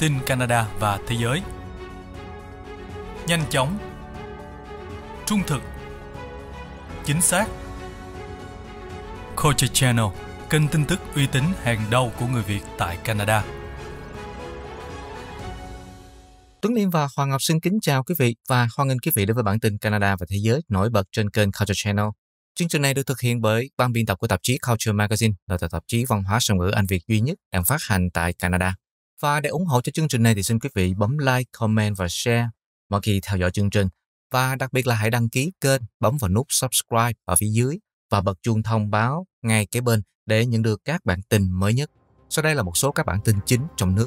tin Canada và thế giới. Nhanh chóng, trung thực, chính xác. Culture Channel, kênh tin tức uy tín hàng đầu của người Việt tại Canada. Tuấn Liêm và Hoàng Ngọc xin kính chào quý vị và hoan nghênh quý vị đến với bản tin Canada và thế giới nổi bật trên kênh Culture Channel. Chương trình này được thực hiện bởi ban biên tập của tạp chí Culture Magazine, là tạp chí văn hóa song ngữ Anh Việt duy nhất đang phát hành tại Canada. Và để ủng hộ cho chương trình này thì xin quý vị bấm like, comment và share mọi khi theo dõi chương trình. Và đặc biệt là hãy đăng ký kênh, bấm vào nút subscribe ở phía dưới và bật chuông thông báo ngay kế bên để nhận được các bản tin mới nhất. Sau đây là một số các bản tin chính trong nước.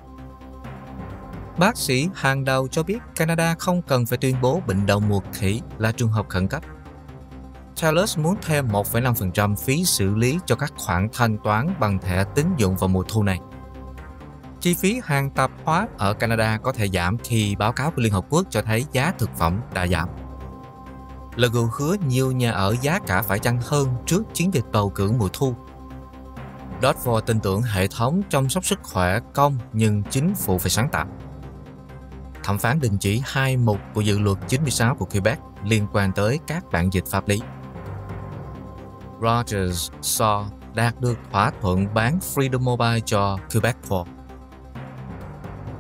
Bác sĩ hàng đầu cho biết Canada không cần phải tuyên bố bệnh đậu mùa khỉ là trường hợp khẩn cấp. Charles muốn thêm 1,5% phí xử lý cho các khoản thanh toán bằng thẻ tín dụng vào mùa thu này chi phí hàng tạp hóa ở Canada có thể giảm khi báo cáo của Liên Hợp Quốc cho thấy giá thực phẩm đã giảm. Legault hứa nhiều nhà ở giá cả phải chăng hơn trước chiến dịch bầu cử mùa thu. Dodford tin tưởng hệ thống chăm sóc sức khỏe công nhưng chính phủ phải sáng tạo. Thẩm phán đình chỉ hai mục của dự luật 96 của Quebec liên quan tới các bản dịch pháp lý. Rogers Shaw đạt được thỏa thuận bán Freedom Mobile cho Quebec Corp.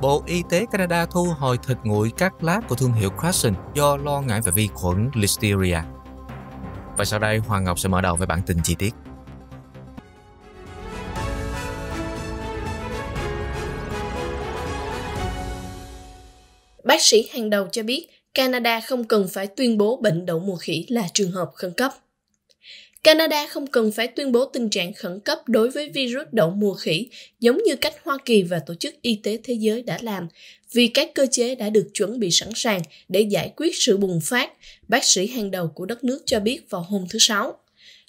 Bộ Y tế Canada thu hồi thịt nguội các lát của thương hiệu Crescent do lo ngại về vi khuẩn Listeria. Và sau đây, Hoàng Ngọc sẽ mở đầu với bản tin chi tiết. Bác sĩ hàng đầu cho biết Canada không cần phải tuyên bố bệnh đậu mùa khỉ là trường hợp khẩn cấp. Canada không cần phải tuyên bố tình trạng khẩn cấp đối với virus đậu mùa khỉ giống như cách Hoa Kỳ và Tổ chức Y tế Thế giới đã làm, vì các cơ chế đã được chuẩn bị sẵn sàng để giải quyết sự bùng phát, bác sĩ hàng đầu của đất nước cho biết vào hôm thứ Sáu.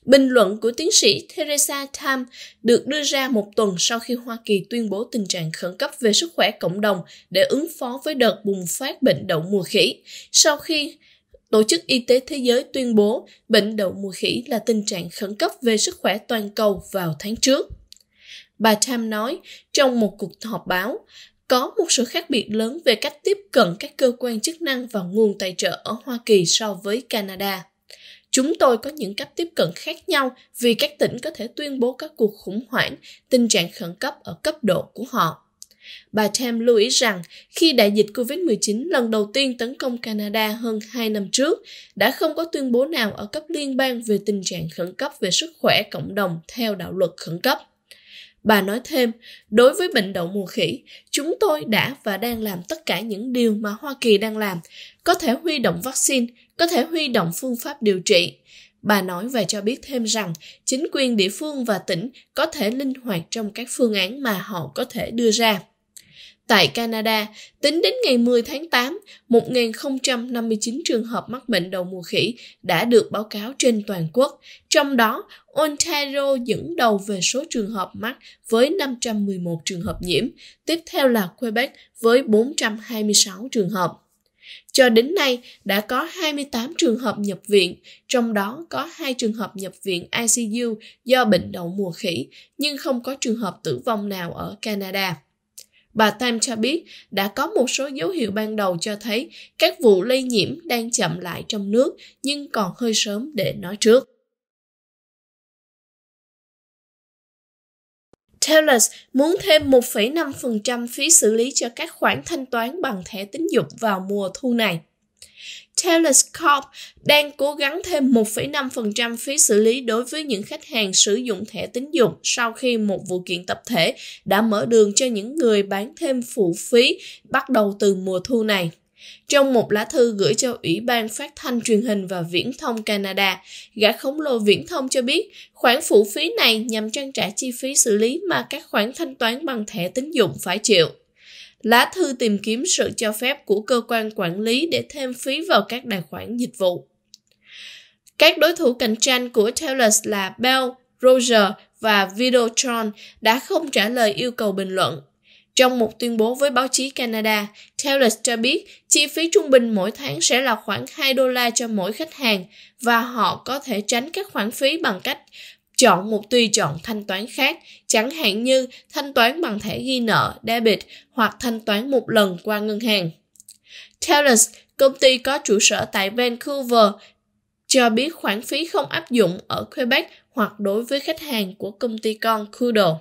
Bình luận của tiến sĩ Theresa Tam được đưa ra một tuần sau khi Hoa Kỳ tuyên bố tình trạng khẩn cấp về sức khỏe cộng đồng để ứng phó với đợt bùng phát bệnh đậu mùa khỉ, sau khi Tổ chức Y tế Thế giới tuyên bố bệnh đậu mùa khỉ là tình trạng khẩn cấp về sức khỏe toàn cầu vào tháng trước. Bà Tam nói trong một cuộc họp báo, có một sự khác biệt lớn về cách tiếp cận các cơ quan chức năng và nguồn tài trợ ở Hoa Kỳ so với Canada. Chúng tôi có những cách tiếp cận khác nhau vì các tỉnh có thể tuyên bố các cuộc khủng hoảng, tình trạng khẩn cấp ở cấp độ của họ. Bà Tam lưu ý rằng khi đại dịch COVID-19 lần đầu tiên tấn công Canada hơn 2 năm trước, đã không có tuyên bố nào ở cấp liên bang về tình trạng khẩn cấp về sức khỏe cộng đồng theo đạo luật khẩn cấp. Bà nói thêm, đối với bệnh đậu mùa khỉ, chúng tôi đã và đang làm tất cả những điều mà Hoa Kỳ đang làm, có thể huy động vaccine, có thể huy động phương pháp điều trị. Bà nói và cho biết thêm rằng chính quyền địa phương và tỉnh có thể linh hoạt trong các phương án mà họ có thể đưa ra. Tại Canada, tính đến ngày 10 tháng 8, 1.059 trường hợp mắc bệnh đầu mùa khỉ đã được báo cáo trên toàn quốc. Trong đó, Ontario dẫn đầu về số trường hợp mắc với 511 trường hợp nhiễm, tiếp theo là Quebec với 426 trường hợp. Cho đến nay, đã có 28 trường hợp nhập viện, trong đó có 2 trường hợp nhập viện ICU do bệnh đậu mùa khỉ, nhưng không có trường hợp tử vong nào ở Canada. Bà Tam cho biết đã có một số dấu hiệu ban đầu cho thấy các vụ lây nhiễm đang chậm lại trong nước nhưng còn hơi sớm để nói trước. Tellus muốn thêm 1,5% phí xử lý cho các khoản thanh toán bằng thẻ tín dụng vào mùa thu này. Telescope đang cố gắng thêm 1,5% phí xử lý đối với những khách hàng sử dụng thẻ tín dụng sau khi một vụ kiện tập thể đã mở đường cho những người bán thêm phụ phí bắt đầu từ mùa thu này. Trong một lá thư gửi cho Ủy ban Phát thanh Truyền hình và Viễn thông Canada, gã khổng lồ Viễn thông cho biết khoản phụ phí này nhằm trang trải chi phí xử lý mà các khoản thanh toán bằng thẻ tín dụng phải chịu lá thư tìm kiếm sự cho phép của cơ quan quản lý để thêm phí vào các tài khoản dịch vụ. Các đối thủ cạnh tranh của Telus là Bell, Roger và Videotron đã không trả lời yêu cầu bình luận. Trong một tuyên bố với báo chí Canada, Telus cho biết chi phí trung bình mỗi tháng sẽ là khoảng 2 đô la cho mỗi khách hàng và họ có thể tránh các khoản phí bằng cách chọn một tùy chọn thanh toán khác, chẳng hạn như thanh toán bằng thẻ ghi nợ, debit hoặc thanh toán một lần qua ngân hàng. Terrace, công ty có trụ sở tại Vancouver, cho biết khoản phí không áp dụng ở Quebec hoặc đối với khách hàng của công ty con Kudo.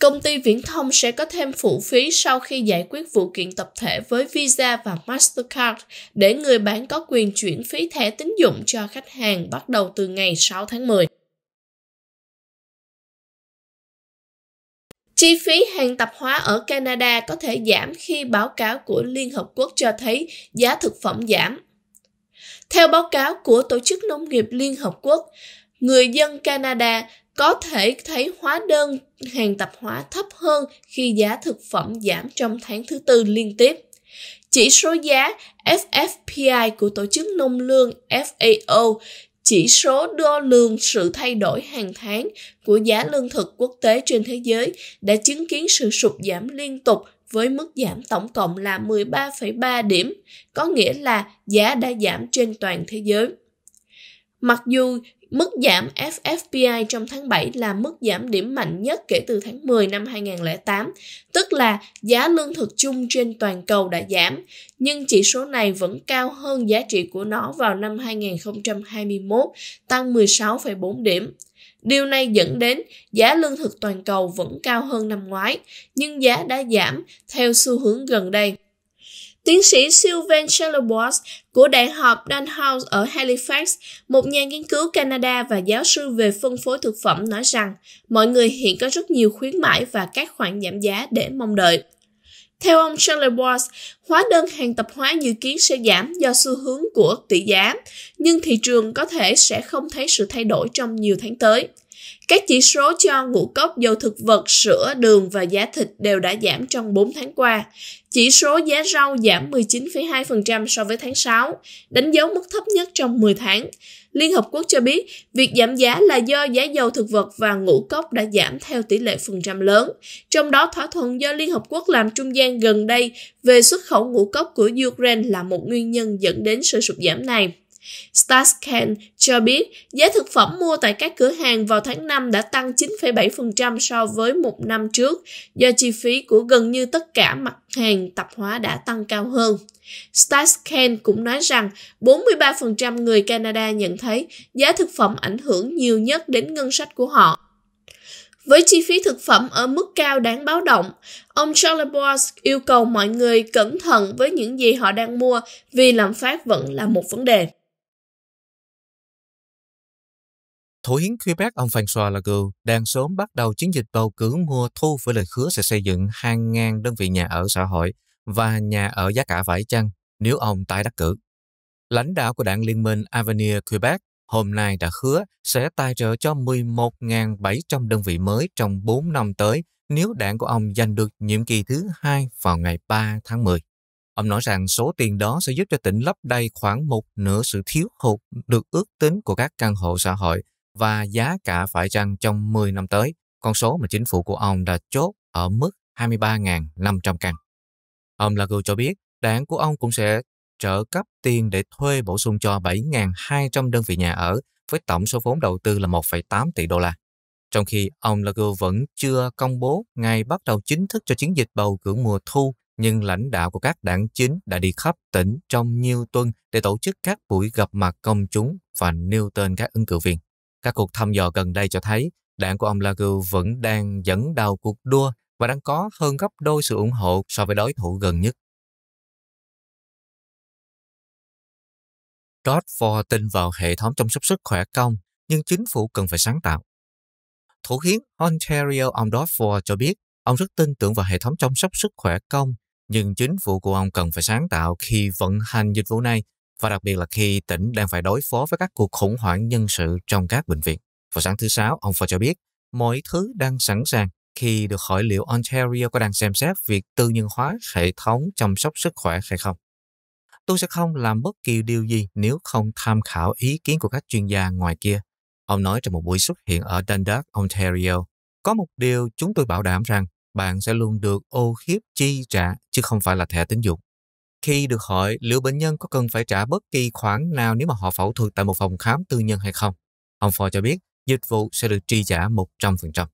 Công ty viễn thông sẽ có thêm phụ phí sau khi giải quyết vụ kiện tập thể với Visa và Mastercard để người bán có quyền chuyển phí thẻ tín dụng cho khách hàng bắt đầu từ ngày 6 tháng 10. Chi phí hàng tạp hóa ở Canada có thể giảm khi báo cáo của Liên Hợp Quốc cho thấy giá thực phẩm giảm. Theo báo cáo của Tổ chức Nông nghiệp Liên Hợp Quốc, người dân Canada có thể thấy hóa đơn hàng tạp hóa thấp hơn khi giá thực phẩm giảm trong tháng thứ tư liên tiếp. Chỉ số giá FFPI của tổ chức nông lương FAO chỉ số đo lường sự thay đổi hàng tháng của giá lương thực quốc tế trên thế giới đã chứng kiến sự sụt giảm liên tục với mức giảm tổng cộng là 13,3 điểm, có nghĩa là giá đã giảm trên toàn thế giới. Mặc dù Mức giảm FFPI trong tháng 7 là mức giảm điểm mạnh nhất kể từ tháng 10 năm 2008, tức là giá lương thực chung trên toàn cầu đã giảm, nhưng chỉ số này vẫn cao hơn giá trị của nó vào năm 2021, tăng 16,4 điểm. Điều này dẫn đến giá lương thực toàn cầu vẫn cao hơn năm ngoái, nhưng giá đã giảm theo xu hướng gần đây. Tiến sĩ Sylvain Charlebois của Đại học Danhouse ở Halifax, một nhà nghiên cứu Canada và giáo sư về phân phối thực phẩm nói rằng mọi người hiện có rất nhiều khuyến mãi và các khoản giảm giá để mong đợi. Theo ông Charlebois, hóa đơn hàng tập hóa dự kiến sẽ giảm do xu hướng của tỷ giá, nhưng thị trường có thể sẽ không thấy sự thay đổi trong nhiều tháng tới. Các chỉ số cho ngũ cốc dầu thực vật, sữa, đường và giá thịt đều đã giảm trong 4 tháng qua. Chỉ số giá rau giảm 19,2% so với tháng 6, đánh dấu mức thấp nhất trong 10 tháng. Liên Hợp Quốc cho biết, việc giảm giá là do giá dầu thực vật và ngũ cốc đã giảm theo tỷ lệ phần trăm lớn. Trong đó, thỏa thuận do Liên Hợp Quốc làm trung gian gần đây về xuất khẩu ngũ cốc của Ukraine là một nguyên nhân dẫn đến sự sụt giảm này. Starscan cho biết giá thực phẩm mua tại các cửa hàng vào tháng 5 đã tăng 9,7% so với một năm trước do chi phí của gần như tất cả mặt hàng tạp hóa đã tăng cao hơn. Starscan cũng nói rằng 43% người Canada nhận thấy giá thực phẩm ảnh hưởng nhiều nhất đến ngân sách của họ với chi phí thực phẩm ở mức cao đáng báo động. Ông Charles Boss yêu cầu mọi người cẩn thận với những gì họ đang mua vì lạm phát vẫn là một vấn đề. Thủ hiến Quebec ông François Legault đang sớm bắt đầu chiến dịch bầu cử mùa thu với lời hứa sẽ xây dựng hàng ngàn đơn vị nhà ở xã hội và nhà ở giá cả vải chăng nếu ông tái đắc cử. Lãnh đạo của đảng liên minh Avenir Quebec hôm nay đã hứa sẽ tài trợ cho 11.700 đơn vị mới trong 4 năm tới nếu đảng của ông giành được nhiệm kỳ thứ hai vào ngày 3 tháng 10. Ông nói rằng số tiền đó sẽ giúp cho tỉnh lấp đầy khoảng một nửa sự thiếu hụt được ước tính của các căn hộ xã hội và giá cả phải chăng trong 10 năm tới, con số mà chính phủ của ông đã chốt ở mức 23.500 căn. Ông Lagu cho biết đảng của ông cũng sẽ trợ cấp tiền để thuê bổ sung cho 7.200 đơn vị nhà ở với tổng số vốn đầu tư là 1,8 tỷ đô la. Trong khi ông Lagu vẫn chưa công bố ngày bắt đầu chính thức cho chiến dịch bầu cử mùa thu, nhưng lãnh đạo của các đảng chính đã đi khắp tỉnh trong nhiều tuần để tổ chức các buổi gặp mặt công chúng và nêu tên các ứng cử viên. Các cuộc thăm dò gần đây cho thấy đảng của ông Lagu vẫn đang dẫn đầu cuộc đua và đang có hơn gấp đôi sự ủng hộ so với đối thủ gần nhất. Todd Ford tin vào hệ thống chăm sóc sức khỏe công, nhưng chính phủ cần phải sáng tạo. Thủ hiến Ontario ông Todd Ford cho biết ông rất tin tưởng vào hệ thống chăm sóc sức khỏe công, nhưng chính phủ của ông cần phải sáng tạo khi vận hành dịch vụ này và đặc biệt là khi tỉnh đang phải đối phó với các cuộc khủng hoảng nhân sự trong các bệnh viện. Vào sáng thứ Sáu, ông Ford cho biết mọi thứ đang sẵn sàng khi được hỏi liệu Ontario có đang xem xét việc tư nhân hóa hệ thống chăm sóc sức khỏe hay không. Tôi sẽ không làm bất kỳ điều gì nếu không tham khảo ý kiến của các chuyên gia ngoài kia. Ông nói trong một buổi xuất hiện ở Dundalk, Ontario. Có một điều chúng tôi bảo đảm rằng bạn sẽ luôn được ô khiếp chi trả chứ không phải là thẻ tín dụng khi được hỏi liệu bệnh nhân có cần phải trả bất kỳ khoản nào nếu mà họ phẫu thuật tại một phòng khám tư nhân hay không, ông Ford cho biết dịch vụ sẽ được tri trả 100%.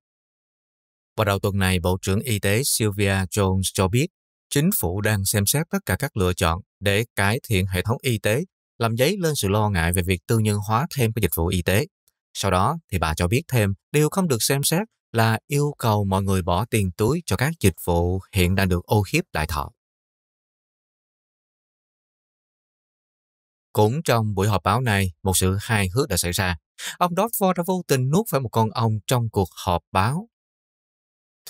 Vào đầu tuần này, Bộ trưởng Y tế Sylvia Jones cho biết chính phủ đang xem xét tất cả các lựa chọn để cải thiện hệ thống y tế, làm dấy lên sự lo ngại về việc tư nhân hóa thêm các dịch vụ y tế. Sau đó thì bà cho biết thêm điều không được xem xét là yêu cầu mọi người bỏ tiền túi cho các dịch vụ hiện đang được ô hiếp đại thọ. Cũng trong buổi họp báo này, một sự hài hước đã xảy ra. Ông Dodford đã vô tình nuốt phải một con ong trong cuộc họp báo.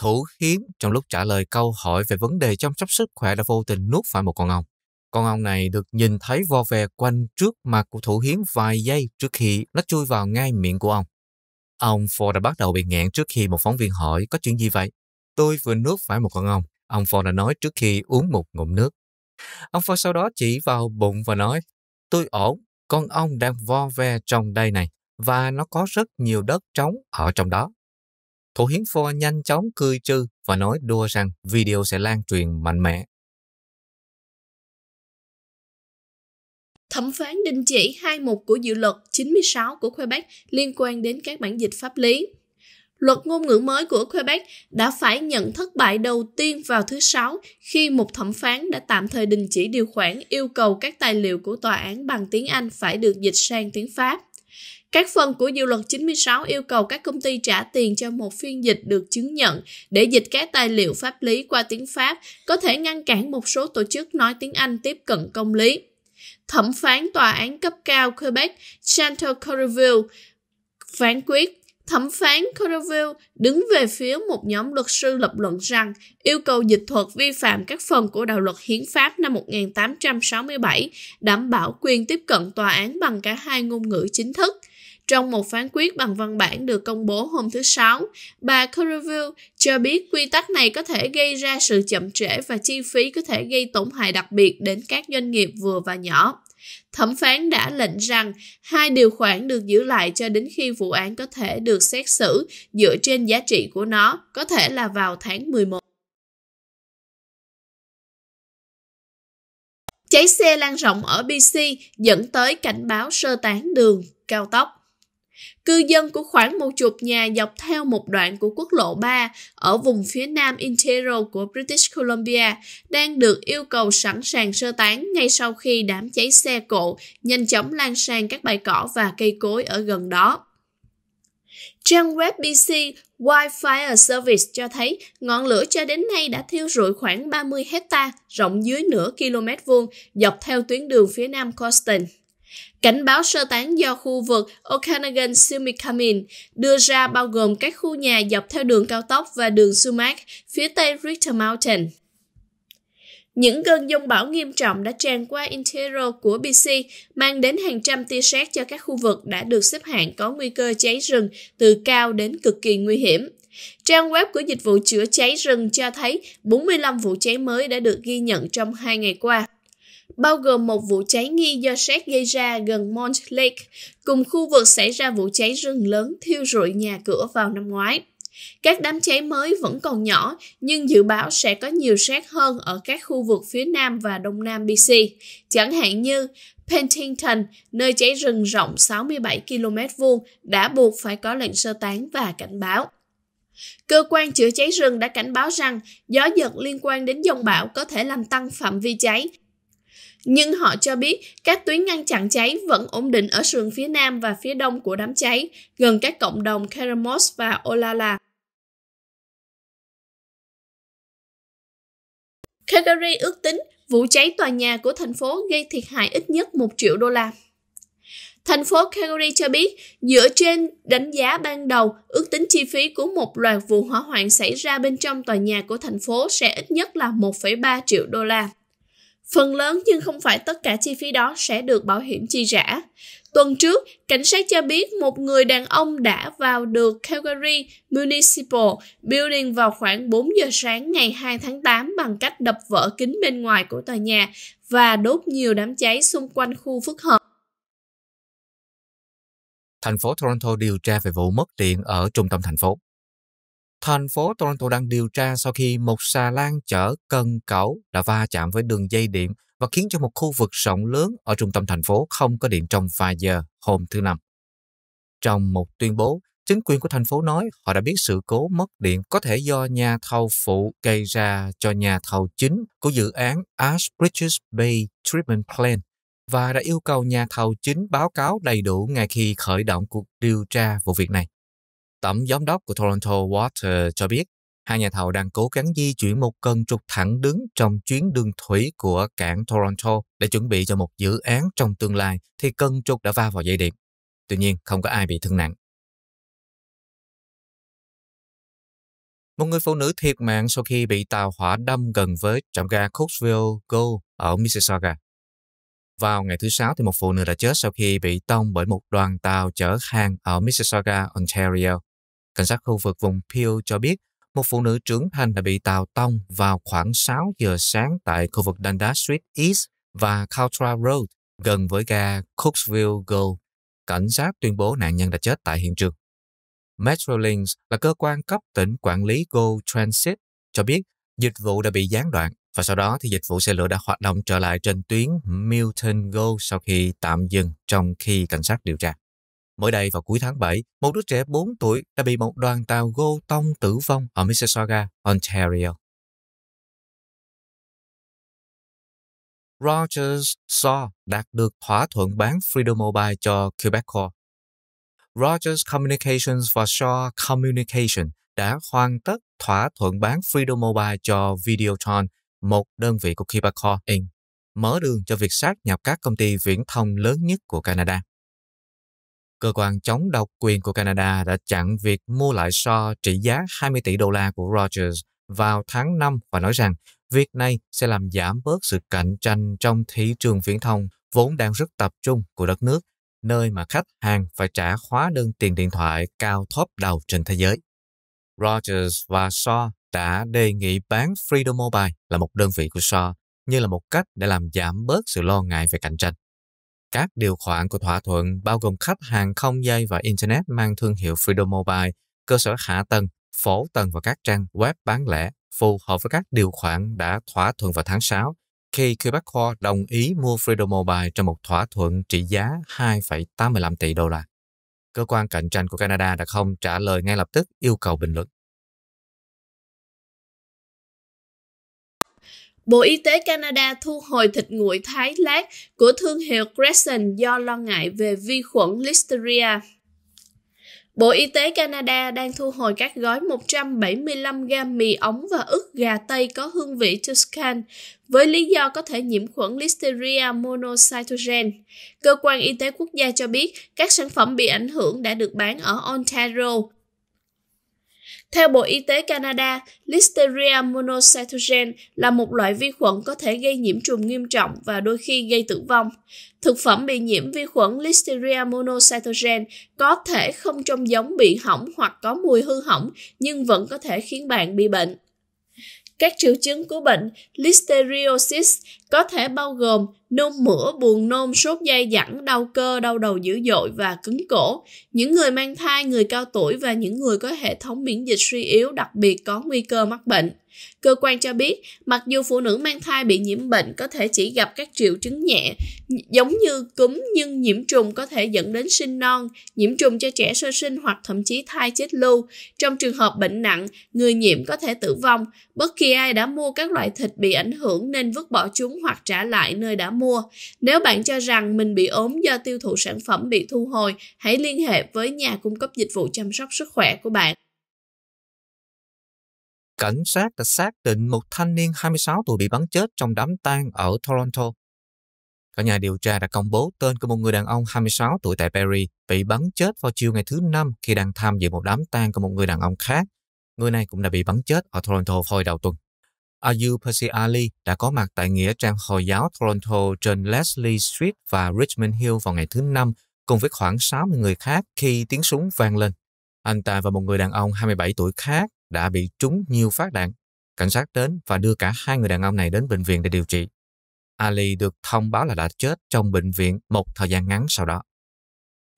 Thủ hiếm trong lúc trả lời câu hỏi về vấn đề chăm sóc sức khỏe đã vô tình nuốt phải một con ong. Con ong này được nhìn thấy vo về quanh trước mặt của thủ hiếm vài giây trước khi nó chui vào ngay miệng của ông. Ông Ford đã bắt đầu bị nghẹn trước khi một phóng viên hỏi có chuyện gì vậy? Tôi vừa nuốt phải một con ong. Ông Ford đã nói trước khi uống một ngụm nước. Ông Ford sau đó chỉ vào bụng và nói Tôi ổn, con ong đang vo ve trong đây này và nó có rất nhiều đất trống ở trong đó. Thủ hiến pho nhanh chóng cười trừ và nói đùa rằng video sẽ lan truyền mạnh mẽ. Thẩm phán đình chỉ hai mục của dự luật 96 của Quebec liên quan đến các bản dịch pháp lý. Luật ngôn ngữ mới của Quebec đã phải nhận thất bại đầu tiên vào thứ Sáu khi một thẩm phán đã tạm thời đình chỉ điều khoản yêu cầu các tài liệu của tòa án bằng tiếng Anh phải được dịch sang tiếng Pháp. Các phần của dự luật 96 yêu cầu các công ty trả tiền cho một phiên dịch được chứng nhận để dịch các tài liệu pháp lý qua tiếng Pháp có thể ngăn cản một số tổ chức nói tiếng Anh tiếp cận công lý. Thẩm phán tòa án cấp cao Quebec Chantal Correville phán quyết Thẩm phán Coraville đứng về phía một nhóm luật sư lập luận rằng yêu cầu dịch thuật vi phạm các phần của đạo luật hiến pháp năm 1867 đảm bảo quyền tiếp cận tòa án bằng cả hai ngôn ngữ chính thức. Trong một phán quyết bằng văn bản được công bố hôm thứ Sáu, bà Coraville cho biết quy tắc này có thể gây ra sự chậm trễ và chi phí có thể gây tổn hại đặc biệt đến các doanh nghiệp vừa và nhỏ. Thẩm phán đã lệnh rằng hai điều khoản được giữ lại cho đến khi vụ án có thể được xét xử dựa trên giá trị của nó, có thể là vào tháng 11. Cháy xe lan rộng ở BC dẫn tới cảnh báo sơ tán đường, cao tốc. Cư dân của khoảng một chục nhà dọc theo một đoạn của quốc lộ 3 ở vùng phía nam Interior của British Columbia đang được yêu cầu sẵn sàng sơ tán ngay sau khi đám cháy xe cộ nhanh chóng lan sang các bãi cỏ và cây cối ở gần đó. Trang web BC Wildfire Service cho thấy ngọn lửa cho đến nay đã thiêu rụi khoảng 30 hecta rộng dưới nửa km vuông dọc theo tuyến đường phía nam Coston. Cảnh báo sơ tán do khu vực Okanagan Simikamin đưa ra bao gồm các khu nhà dọc theo đường cao tốc và đường Sumac phía tây Richter Mountain. Những cơn dông bão nghiêm trọng đã tràn qua Interior của BC, mang đến hàng trăm tia sét cho các khu vực đã được xếp hạng có nguy cơ cháy rừng từ cao đến cực kỳ nguy hiểm. Trang web của dịch vụ chữa cháy rừng cho thấy 45 vụ cháy mới đã được ghi nhận trong hai ngày qua bao gồm một vụ cháy nghi do xét gây ra gần Mont Lake, cùng khu vực xảy ra vụ cháy rừng lớn thiêu rụi nhà cửa vào năm ngoái. Các đám cháy mới vẫn còn nhỏ, nhưng dự báo sẽ có nhiều xét hơn ở các khu vực phía nam và đông nam BC, chẳng hạn như Pentington, nơi cháy rừng rộng 67 km vuông, đã buộc phải có lệnh sơ tán và cảnh báo. Cơ quan chữa cháy rừng đã cảnh báo rằng gió giật liên quan đến dông bão có thể làm tăng phạm vi cháy nhưng họ cho biết các tuyến ngăn chặn cháy vẫn ổn định ở sườn phía nam và phía đông của đám cháy, gần các cộng đồng Keramos và Olala. Calgary ước tính vụ cháy tòa nhà của thành phố gây thiệt hại ít nhất 1 triệu đô la. Thành phố Calgary cho biết, dựa trên đánh giá ban đầu, ước tính chi phí của một loạt vụ hỏa hoạn xảy ra bên trong tòa nhà của thành phố sẽ ít nhất là 1,3 triệu đô la. Phần lớn nhưng không phải tất cả chi phí đó sẽ được bảo hiểm chi trả. Tuần trước, cảnh sát cho biết một người đàn ông đã vào được Calgary Municipal Building vào khoảng 4 giờ sáng ngày 2 tháng 8 bằng cách đập vỡ kính bên ngoài của tòa nhà và đốt nhiều đám cháy xung quanh khu phức hợp. Thành phố Toronto điều tra về vụ mất điện ở trung tâm thành phố. Thành phố Toronto đang điều tra sau khi một xà lan chở cần cẩu đã va chạm với đường dây điện và khiến cho một khu vực rộng lớn ở trung tâm thành phố không có điện trong vài giờ hôm thứ Năm. Trong một tuyên bố, chính quyền của thành phố nói họ đã biết sự cố mất điện có thể do nhà thầu phụ gây ra cho nhà thầu chính của dự án Ash Bridges Bay Treatment Plant và đã yêu cầu nhà thầu chính báo cáo đầy đủ ngay khi khởi động cuộc điều tra vụ việc này. Tổng giám đốc của Toronto Water cho biết, hai nhà thầu đang cố gắng di chuyển một cân trục thẳng đứng trong chuyến đường thủy của cảng Toronto để chuẩn bị cho một dự án trong tương lai thì cân trục đã va vào dây điện. Tuy nhiên, không có ai bị thương nặng. Một người phụ nữ thiệt mạng sau khi bị tàu hỏa đâm gần với trạm ga Cookville Go ở Mississauga. Vào ngày thứ Sáu, thì một phụ nữ đã chết sau khi bị tông bởi một đoàn tàu chở hàng ở Mississauga, Ontario. Cảnh sát khu vực vùng Peel cho biết một phụ nữ trưởng thành đã bị tàu tông vào khoảng 6 giờ sáng tại khu vực Dundas Street East và Cowtra Road gần với ga Cooksville Gold. Cảnh sát tuyên bố nạn nhân đã chết tại hiện trường. Metrolinx là cơ quan cấp tỉnh quản lý Go Transit cho biết dịch vụ đã bị gián đoạn và sau đó thì dịch vụ xe lửa đã hoạt động trở lại trên tuyến Milton Go sau khi tạm dừng trong khi cảnh sát điều tra. Mới đây vào cuối tháng 7, một đứa trẻ 4 tuổi đã bị một đoàn tàu gô tông tử vong ở Mississauga, Ontario. Rogers Shaw đạt được thỏa thuận bán Freedom Mobile cho Quebecor. Rogers Communications và Shaw Communication đã hoàn tất thỏa thuận bán Freedom Mobile cho Videotron, một đơn vị của Quebecor Inc., mở đường cho việc sát nhập các công ty viễn thông lớn nhất của Canada cơ quan chống độc quyền của Canada đã chặn việc mua lại So trị giá 20 tỷ đô la của Rogers vào tháng 5 và nói rằng việc này sẽ làm giảm bớt sự cạnh tranh trong thị trường viễn thông vốn đang rất tập trung của đất nước, nơi mà khách hàng phải trả hóa đơn tiền điện thoại cao top đầu trên thế giới. Rogers và So đã đề nghị bán Freedom Mobile là một đơn vị của So, như là một cách để làm giảm bớt sự lo ngại về cạnh tranh. Các điều khoản của thỏa thuận bao gồm khách hàng không dây và Internet mang thương hiệu Freedom Mobile, cơ sở hạ tầng, phổ tầng và các trang web bán lẻ phù hợp với các điều khoản đã thỏa thuận vào tháng 6 khi Quebecor đồng ý mua Freedom Mobile trong một thỏa thuận trị giá 2,85 tỷ đô la. Cơ quan cạnh tranh của Canada đã không trả lời ngay lập tức yêu cầu bình luận. Bộ Y tế Canada thu hồi thịt nguội Thái Lát của thương hiệu Crescent do lo ngại về vi khuẩn Listeria. Bộ Y tế Canada đang thu hồi các gói 175 gam mì ống và ức gà Tây có hương vị Tuscan với lý do có thể nhiễm khuẩn Listeria monocytogen. Cơ quan Y tế quốc gia cho biết các sản phẩm bị ảnh hưởng đã được bán ở Ontario, theo Bộ Y tế Canada, Listeria monocytogen là một loại vi khuẩn có thể gây nhiễm trùng nghiêm trọng và đôi khi gây tử vong. Thực phẩm bị nhiễm vi khuẩn Listeria monocytogen có thể không trông giống bị hỏng hoặc có mùi hư hỏng nhưng vẫn có thể khiến bạn bị bệnh. Các triệu chứng của bệnh listeriosis có thể bao gồm nôn mửa, buồn nôn, sốt dai dẳng, đau cơ, đau đầu dữ dội và cứng cổ. Những người mang thai, người cao tuổi và những người có hệ thống miễn dịch suy yếu đặc biệt có nguy cơ mắc bệnh. Cơ quan cho biết, mặc dù phụ nữ mang thai bị nhiễm bệnh có thể chỉ gặp các triệu chứng nhẹ, giống như cúm nhưng nhiễm trùng có thể dẫn đến sinh non, nhiễm trùng cho trẻ sơ sinh hoặc thậm chí thai chết lưu. Trong trường hợp bệnh nặng, người nhiễm có thể tử vong. Bất kỳ ai đã mua các loại thịt bị ảnh hưởng nên vứt bỏ chúng hoặc trả lại nơi đã mua. Nếu bạn cho rằng mình bị ốm do tiêu thụ sản phẩm bị thu hồi, hãy liên hệ với nhà cung cấp dịch vụ chăm sóc sức khỏe của bạn cảnh sát đã xác định một thanh niên 26 tuổi bị bắn chết trong đám tang ở Toronto. Cả nhà điều tra đã công bố tên của một người đàn ông 26 tuổi tại Perry bị bắn chết vào chiều ngày thứ Năm khi đang tham dự một đám tang của một người đàn ông khác. Người này cũng đã bị bắn chết ở Toronto hồi đầu tuần. Ayu Percy Ali đã có mặt tại Nghĩa trang Hồi giáo Toronto trên Leslie Street và Richmond Hill vào ngày thứ Năm cùng với khoảng 60 người khác khi tiếng súng vang lên. Anh ta và một người đàn ông 27 tuổi khác đã bị trúng nhiều phát đạn. Cảnh sát đến và đưa cả hai người đàn ông này đến bệnh viện để điều trị. Ali được thông báo là đã chết trong bệnh viện một thời gian ngắn sau đó.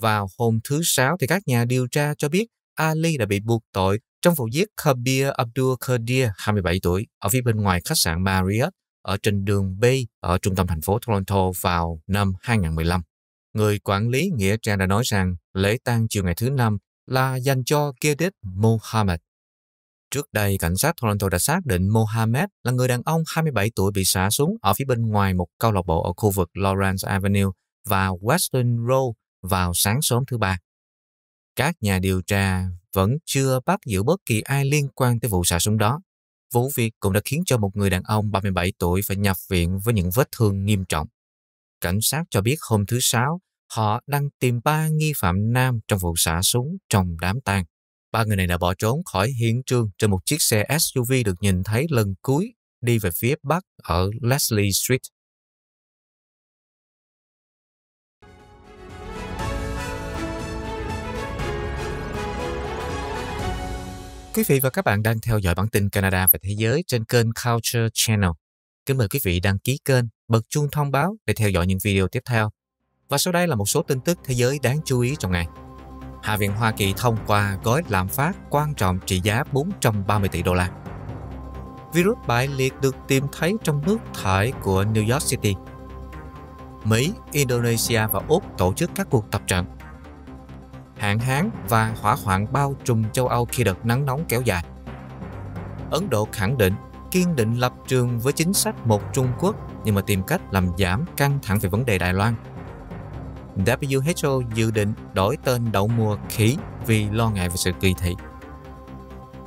Vào hôm thứ Sáu thì các nhà điều tra cho biết Ali đã bị buộc tội trong vụ giết Kabir Abdul Qadir, 27 tuổi, ở phía bên ngoài khách sạn Marriott ở trên đường B ở trung tâm thành phố Toronto vào năm 2015. Người quản lý Nghĩa Trang đã nói rằng lễ tang chiều ngày thứ Năm là dành cho Kedet Mohammed, Trước đây, cảnh sát Toronto đã xác định Mohamed là người đàn ông 27 tuổi bị xả súng ở phía bên ngoài một câu lạc bộ ở khu vực Lawrence Avenue và Western Road vào sáng sớm thứ ba. Các nhà điều tra vẫn chưa bắt giữ bất kỳ ai liên quan tới vụ xả súng đó. Vụ việc cũng đã khiến cho một người đàn ông 37 tuổi phải nhập viện với những vết thương nghiêm trọng. Cảnh sát cho biết hôm thứ Sáu, họ đang tìm ba nghi phạm nam trong vụ xả súng trong đám tang. Ba người này đã bỏ trốn khỏi hiện trường trên một chiếc xe SUV được nhìn thấy lần cuối đi về phía bắc ở Leslie Street. Quý vị và các bạn đang theo dõi bản tin Canada và thế giới trên kênh Culture Channel. Kính mời quý vị đăng ký kênh, bật chuông thông báo để theo dõi những video tiếp theo. Và sau đây là một số tin tức thế giới đáng chú ý trong ngày. Hạ viện Hoa Kỳ thông qua gói lạm phát quan trọng trị giá 430 tỷ đô la. Virus bại liệt được tìm thấy trong nước thải của New York City. Mỹ, Indonesia và Úc tổ chức các cuộc tập trận. Hạn hán và hỏa hoạn bao trùm châu Âu khi đợt nắng nóng kéo dài. Ấn Độ khẳng định kiên định lập trường với chính sách một Trung Quốc nhưng mà tìm cách làm giảm căng thẳng về vấn đề Đài Loan WHO dự định đổi tên đậu mùa khỉ vì lo ngại về sự kỳ thị.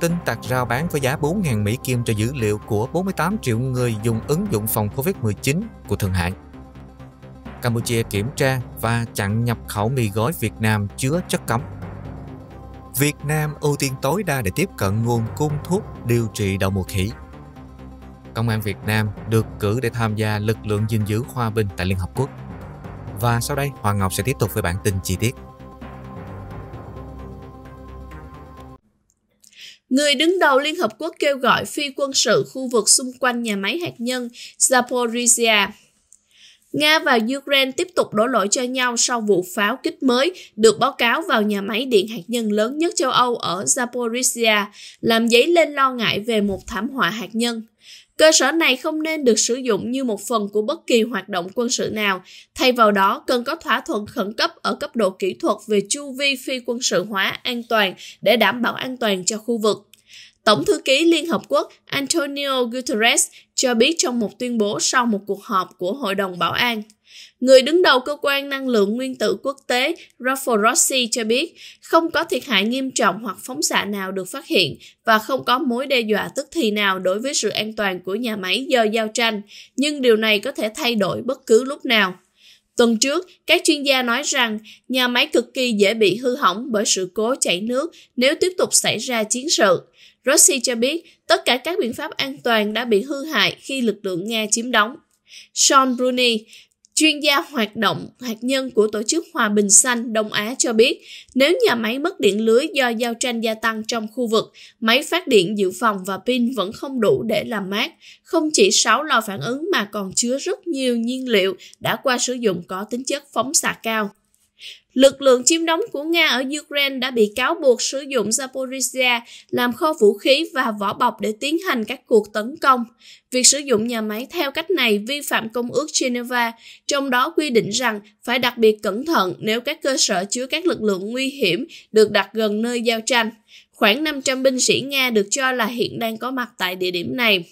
Tin tặc rao bán với giá 4.000 Mỹ Kim cho dữ liệu của 48 triệu người dùng ứng dụng phòng Covid-19 của Thượng Hải. Campuchia kiểm tra và chặn nhập khẩu mì gói Việt Nam chứa chất cấm. Việt Nam ưu tiên tối đa để tiếp cận nguồn cung thuốc điều trị đậu mùa khỉ. Công an Việt Nam được cử để tham gia lực lượng gìn giữ hòa bình tại Liên Hợp Quốc. Và sau đây, Hoàng Ngọc sẽ tiếp tục với bản tin chi tiết. Người đứng đầu Liên Hợp Quốc kêu gọi phi quân sự khu vực xung quanh nhà máy hạt nhân Zaporizhia. Nga và Ukraine tiếp tục đổ lỗi cho nhau sau vụ pháo kích mới được báo cáo vào nhà máy điện hạt nhân lớn nhất châu Âu ở Zaporizhia, làm dấy lên lo ngại về một thảm họa hạt nhân. Cơ sở này không nên được sử dụng như một phần của bất kỳ hoạt động quân sự nào, thay vào đó cần có thỏa thuận khẩn cấp ở cấp độ kỹ thuật về chu vi phi quân sự hóa an toàn để đảm bảo an toàn cho khu vực. Tổng thư ký Liên Hợp Quốc Antonio Guterres cho biết trong một tuyên bố sau một cuộc họp của Hội đồng Bảo an. Người đứng đầu cơ quan năng lượng nguyên tử quốc tế Rafael Rossi cho biết không có thiệt hại nghiêm trọng hoặc phóng xạ nào được phát hiện và không có mối đe dọa tức thì nào đối với sự an toàn của nhà máy do giao tranh, nhưng điều này có thể thay đổi bất cứ lúc nào. Tuần trước, các chuyên gia nói rằng nhà máy cực kỳ dễ bị hư hỏng bởi sự cố chảy nước nếu tiếp tục xảy ra chiến sự. Rossi cho biết tất cả các biện pháp an toàn đã bị hư hại khi lực lượng Nga chiếm đóng. Sean Bruni, Chuyên gia hoạt động hạt nhân của Tổ chức Hòa bình Xanh Đông Á cho biết, nếu nhà máy mất điện lưới do giao tranh gia tăng trong khu vực, máy phát điện dự phòng và pin vẫn không đủ để làm mát. Không chỉ sáu lò phản ứng mà còn chứa rất nhiều nhiên liệu đã qua sử dụng có tính chất phóng xạ cao. Lực lượng chiếm đóng của Nga ở Ukraine đã bị cáo buộc sử dụng Zaporizhia làm kho vũ khí và vỏ bọc để tiến hành các cuộc tấn công. Việc sử dụng nhà máy theo cách này vi phạm Công ước Geneva, trong đó quy định rằng phải đặc biệt cẩn thận nếu các cơ sở chứa các lực lượng nguy hiểm được đặt gần nơi giao tranh. Khoảng 500 binh sĩ Nga được cho là hiện đang có mặt tại địa điểm này.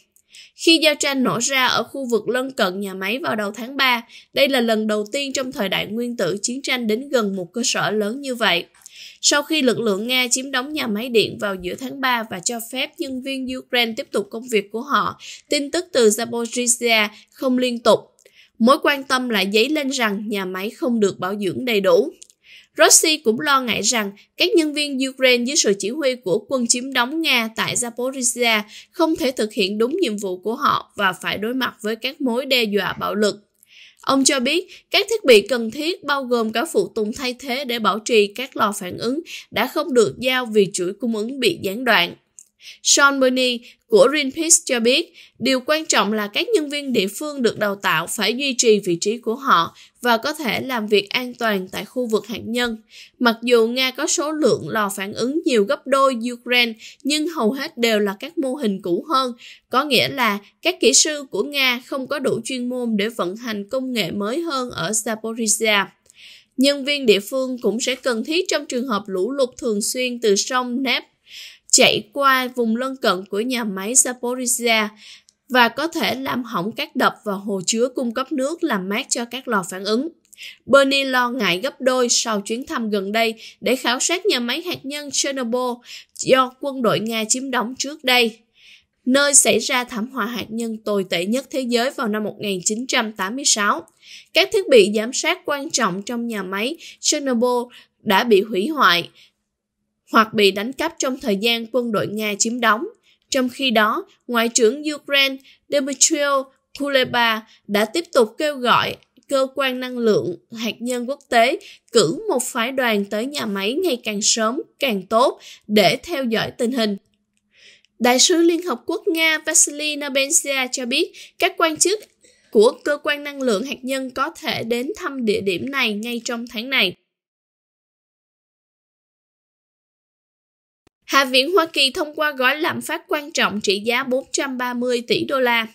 Khi giao tranh nổ ra ở khu vực lân cận nhà máy vào đầu tháng 3, đây là lần đầu tiên trong thời đại nguyên tử chiến tranh đến gần một cơ sở lớn như vậy. Sau khi lực lượng Nga chiếm đóng nhà máy điện vào giữa tháng 3 và cho phép nhân viên Ukraine tiếp tục công việc của họ, tin tức từ Zaporizhia không liên tục. Mối quan tâm lại dấy lên rằng nhà máy không được bảo dưỡng đầy đủ. Rossi cũng lo ngại rằng các nhân viên Ukraine dưới sự chỉ huy của quân chiếm đóng Nga tại Zaporizhia không thể thực hiện đúng nhiệm vụ của họ và phải đối mặt với các mối đe dọa bạo lực. Ông cho biết các thiết bị cần thiết bao gồm cả phụ tùng thay thế để bảo trì các lò phản ứng đã không được giao vì chuỗi cung ứng bị gián đoạn. Sean Burney của Greenpeace cho biết, điều quan trọng là các nhân viên địa phương được đào tạo phải duy trì vị trí của họ và có thể làm việc an toàn tại khu vực hạt nhân. Mặc dù Nga có số lượng lò phản ứng nhiều gấp đôi Ukraine, nhưng hầu hết đều là các mô hình cũ hơn, có nghĩa là các kỹ sư của Nga không có đủ chuyên môn để vận hành công nghệ mới hơn ở Zaporizhia. Nhân viên địa phương cũng sẽ cần thiết trong trường hợp lũ lụt thường xuyên từ sông Nep chảy qua vùng lân cận của nhà máy Zaporizhia và có thể làm hỏng các đập và hồ chứa cung cấp nước làm mát cho các lò phản ứng. Bernie lo ngại gấp đôi sau chuyến thăm gần đây để khảo sát nhà máy hạt nhân Chernobyl do quân đội Nga chiếm đóng trước đây, nơi xảy ra thảm họa hạt nhân tồi tệ nhất thế giới vào năm 1986. Các thiết bị giám sát quan trọng trong nhà máy Chernobyl đã bị hủy hoại, hoặc bị đánh cắp trong thời gian quân đội Nga chiếm đóng. Trong khi đó, Ngoại trưởng Ukraine Dmytro Kuleba đã tiếp tục kêu gọi cơ quan năng lượng hạt nhân quốc tế cử một phái đoàn tới nhà máy ngày càng sớm càng tốt để theo dõi tình hình. Đại sứ Liên Hợp Quốc Nga Vasily Nabensia cho biết các quan chức của cơ quan năng lượng hạt nhân có thể đến thăm địa điểm này ngay trong tháng này. Hạ viện Hoa Kỳ thông qua gói lạm phát quan trọng trị giá 430 tỷ đô la.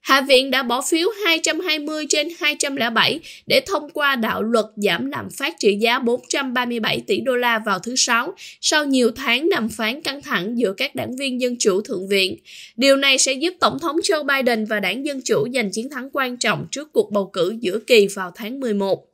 Hạ viện đã bỏ phiếu 220 trên 207 để thông qua đạo luật giảm lạm phát trị giá 437 tỷ đô la vào thứ Sáu sau nhiều tháng đàm phán căng thẳng giữa các đảng viên Dân Chủ Thượng viện. Điều này sẽ giúp Tổng thống Joe Biden và đảng Dân Chủ giành chiến thắng quan trọng trước cuộc bầu cử giữa kỳ vào tháng 11.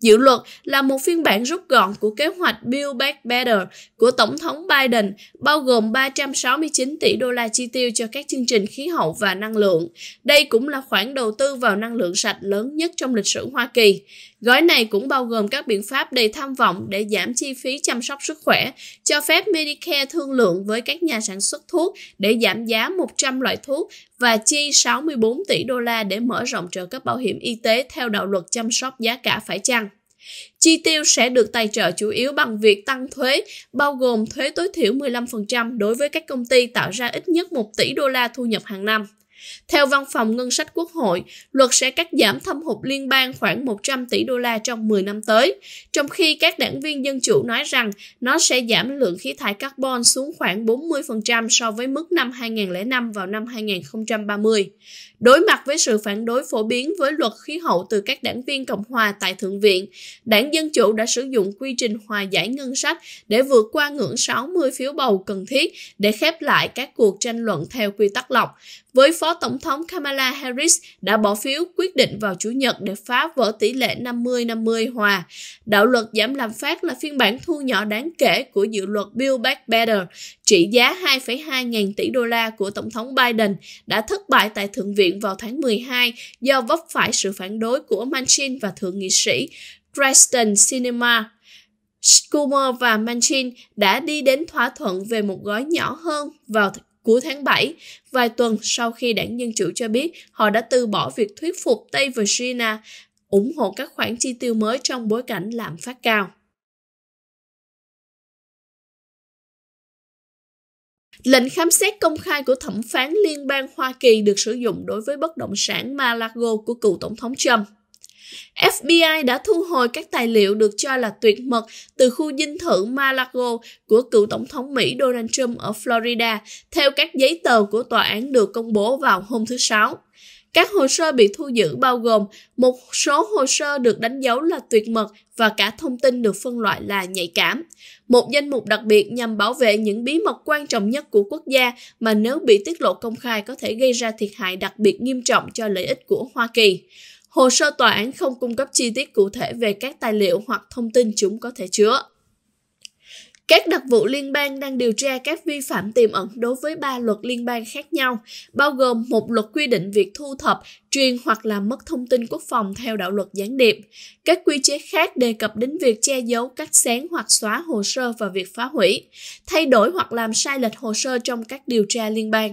Dự luật là một phiên bản rút gọn của kế hoạch Build Back Better của Tổng thống Biden, bao gồm 369 tỷ đô la chi tiêu cho các chương trình khí hậu và năng lượng. Đây cũng là khoản đầu tư vào năng lượng sạch lớn nhất trong lịch sử Hoa Kỳ. Gói này cũng bao gồm các biện pháp đầy tham vọng để giảm chi phí chăm sóc sức khỏe, cho phép Medicare thương lượng với các nhà sản xuất thuốc để giảm giá 100 loại thuốc và chi 64 tỷ đô la để mở rộng trợ cấp bảo hiểm y tế theo đạo luật chăm sóc giá cả phải chăng. Chi tiêu sẽ được tài trợ chủ yếu bằng việc tăng thuế, bao gồm thuế tối thiểu 15% đối với các công ty tạo ra ít nhất 1 tỷ đô la thu nhập hàng năm. Theo Văn phòng Ngân sách Quốc hội, luật sẽ cắt giảm thâm hụt liên bang khoảng 100 tỷ đô la trong 10 năm tới, trong khi các đảng viên Dân Chủ nói rằng nó sẽ giảm lượng khí thải carbon xuống khoảng 40% so với mức năm 2005 vào năm 2030. Đối mặt với sự phản đối phổ biến với luật khí hậu từ các đảng viên Cộng hòa tại Thượng viện, đảng Dân Chủ đã sử dụng quy trình hòa giải ngân sách để vượt qua ngưỡng 60 phiếu bầu cần thiết để khép lại các cuộc tranh luận theo quy tắc lọc, với Phó Tổng Tổng thống Kamala Harris đã bỏ phiếu quyết định vào Chủ nhật để phá vỡ tỷ lệ 50-50 hòa. Đạo luật giảm lạm phát là phiên bản thu nhỏ đáng kể của dự luật Build Back Better, trị giá 2,2 ngàn tỷ đô la của Tổng thống Biden, đã thất bại tại Thượng viện vào tháng 12 do vấp phải sự phản đối của Manchin và Thượng nghị sĩ Preston Cinema Schumer và Manchin đã đi đến thỏa thuận về một gói nhỏ hơn vào cuối tháng 7, vài tuần sau khi đảng Dân Chủ cho biết họ đã từ bỏ việc thuyết phục Tây Virginia ủng hộ các khoản chi tiêu mới trong bối cảnh lạm phát cao. Lệnh khám xét công khai của thẩm phán liên bang Hoa Kỳ được sử dụng đối với bất động sản Malago của cựu tổng thống Trump. FBI đã thu hồi các tài liệu được cho là tuyệt mật từ khu dinh thự Malago của cựu Tổng thống Mỹ Donald Trump ở Florida, theo các giấy tờ của tòa án được công bố vào hôm thứ Sáu. Các hồ sơ bị thu giữ bao gồm một số hồ sơ được đánh dấu là tuyệt mật và cả thông tin được phân loại là nhạy cảm. Một danh mục đặc biệt nhằm bảo vệ những bí mật quan trọng nhất của quốc gia mà nếu bị tiết lộ công khai có thể gây ra thiệt hại đặc biệt nghiêm trọng cho lợi ích của Hoa Kỳ. Hồ sơ tòa án không cung cấp chi tiết cụ thể về các tài liệu hoặc thông tin chúng có thể chứa. Các đặc vụ liên bang đang điều tra các vi phạm tiềm ẩn đối với ba luật liên bang khác nhau, bao gồm một luật quy định việc thu thập, truyền hoặc làm mất thông tin quốc phòng theo đạo luật gián điệp. Các quy chế khác đề cập đến việc che giấu, cắt xén hoặc xóa hồ sơ và việc phá hủy, thay đổi hoặc làm sai lệch hồ sơ trong các điều tra liên bang.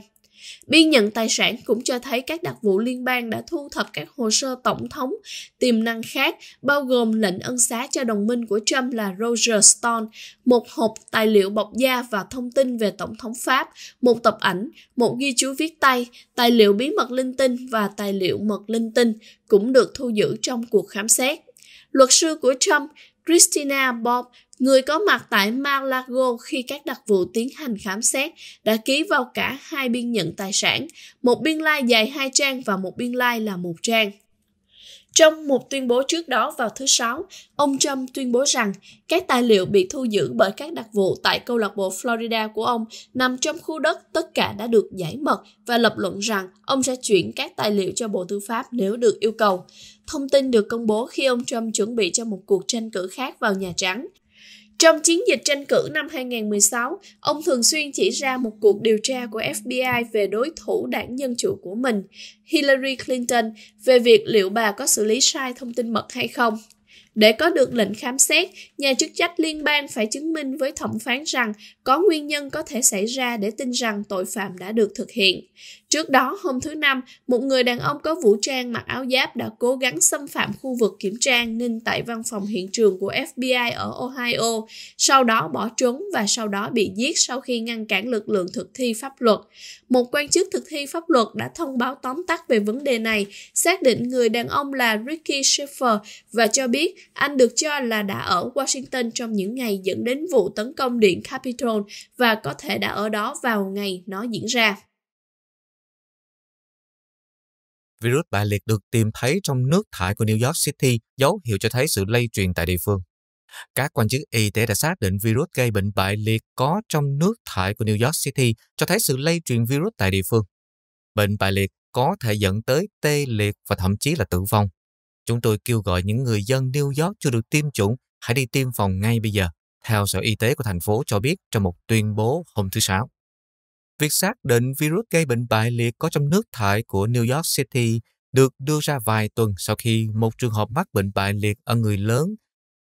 Biên nhận tài sản cũng cho thấy các đặc vụ liên bang đã thu thập các hồ sơ tổng thống tiềm năng khác, bao gồm lệnh ân xá cho đồng minh của Trump là Roger Stone, một hộp tài liệu bọc da và thông tin về Tổng thống Pháp, một tập ảnh, một ghi chú viết tay, tài liệu bí mật linh tinh và tài liệu mật linh tinh cũng được thu giữ trong cuộc khám xét. Luật sư của Trump, Christina Bob Người có mặt tại Malago khi các đặc vụ tiến hành khám xét đã ký vào cả hai biên nhận tài sản, một biên lai dài hai trang và một biên lai là một trang. Trong một tuyên bố trước đó vào thứ Sáu, ông Trump tuyên bố rằng các tài liệu bị thu giữ bởi các đặc vụ tại câu lạc bộ Florida của ông nằm trong khu đất tất cả đã được giải mật và lập luận rằng ông sẽ chuyển các tài liệu cho Bộ Tư pháp nếu được yêu cầu. Thông tin được công bố khi ông Trump chuẩn bị cho một cuộc tranh cử khác vào Nhà Trắng. Trong chiến dịch tranh cử năm 2016, ông thường xuyên chỉ ra một cuộc điều tra của FBI về đối thủ đảng Dân Chủ của mình, Hillary Clinton, về việc liệu bà có xử lý sai thông tin mật hay không. Để có được lệnh khám xét, nhà chức trách liên bang phải chứng minh với thẩm phán rằng có nguyên nhân có thể xảy ra để tin rằng tội phạm đã được thực hiện. Trước đó, hôm thứ Năm, một người đàn ông có vũ trang mặc áo giáp đã cố gắng xâm phạm khu vực kiểm tra an ninh tại văn phòng hiện trường của FBI ở Ohio, sau đó bỏ trốn và sau đó bị giết sau khi ngăn cản lực lượng thực thi pháp luật. Một quan chức thực thi pháp luật đã thông báo tóm tắt về vấn đề này, xác định người đàn ông là Ricky Sheffer và cho biết anh được cho là đã ở Washington trong những ngày dẫn đến vụ tấn công điện Capitol và có thể đã ở đó vào ngày nó diễn ra. virus bại liệt được tìm thấy trong nước thải của New York City, dấu hiệu cho thấy sự lây truyền tại địa phương. Các quan chức y tế đã xác định virus gây bệnh bại liệt có trong nước thải của New York City, cho thấy sự lây truyền virus tại địa phương. Bệnh bại liệt có thể dẫn tới tê liệt và thậm chí là tử vong. Chúng tôi kêu gọi những người dân New York chưa được tiêm chủng hãy đi tiêm phòng ngay bây giờ, theo Sở Y tế của thành phố cho biết trong một tuyên bố hôm thứ Sáu. Việc xác định virus gây bệnh bại liệt có trong nước thải của New York City được đưa ra vài tuần sau khi một trường hợp mắc bệnh bại liệt ở người lớn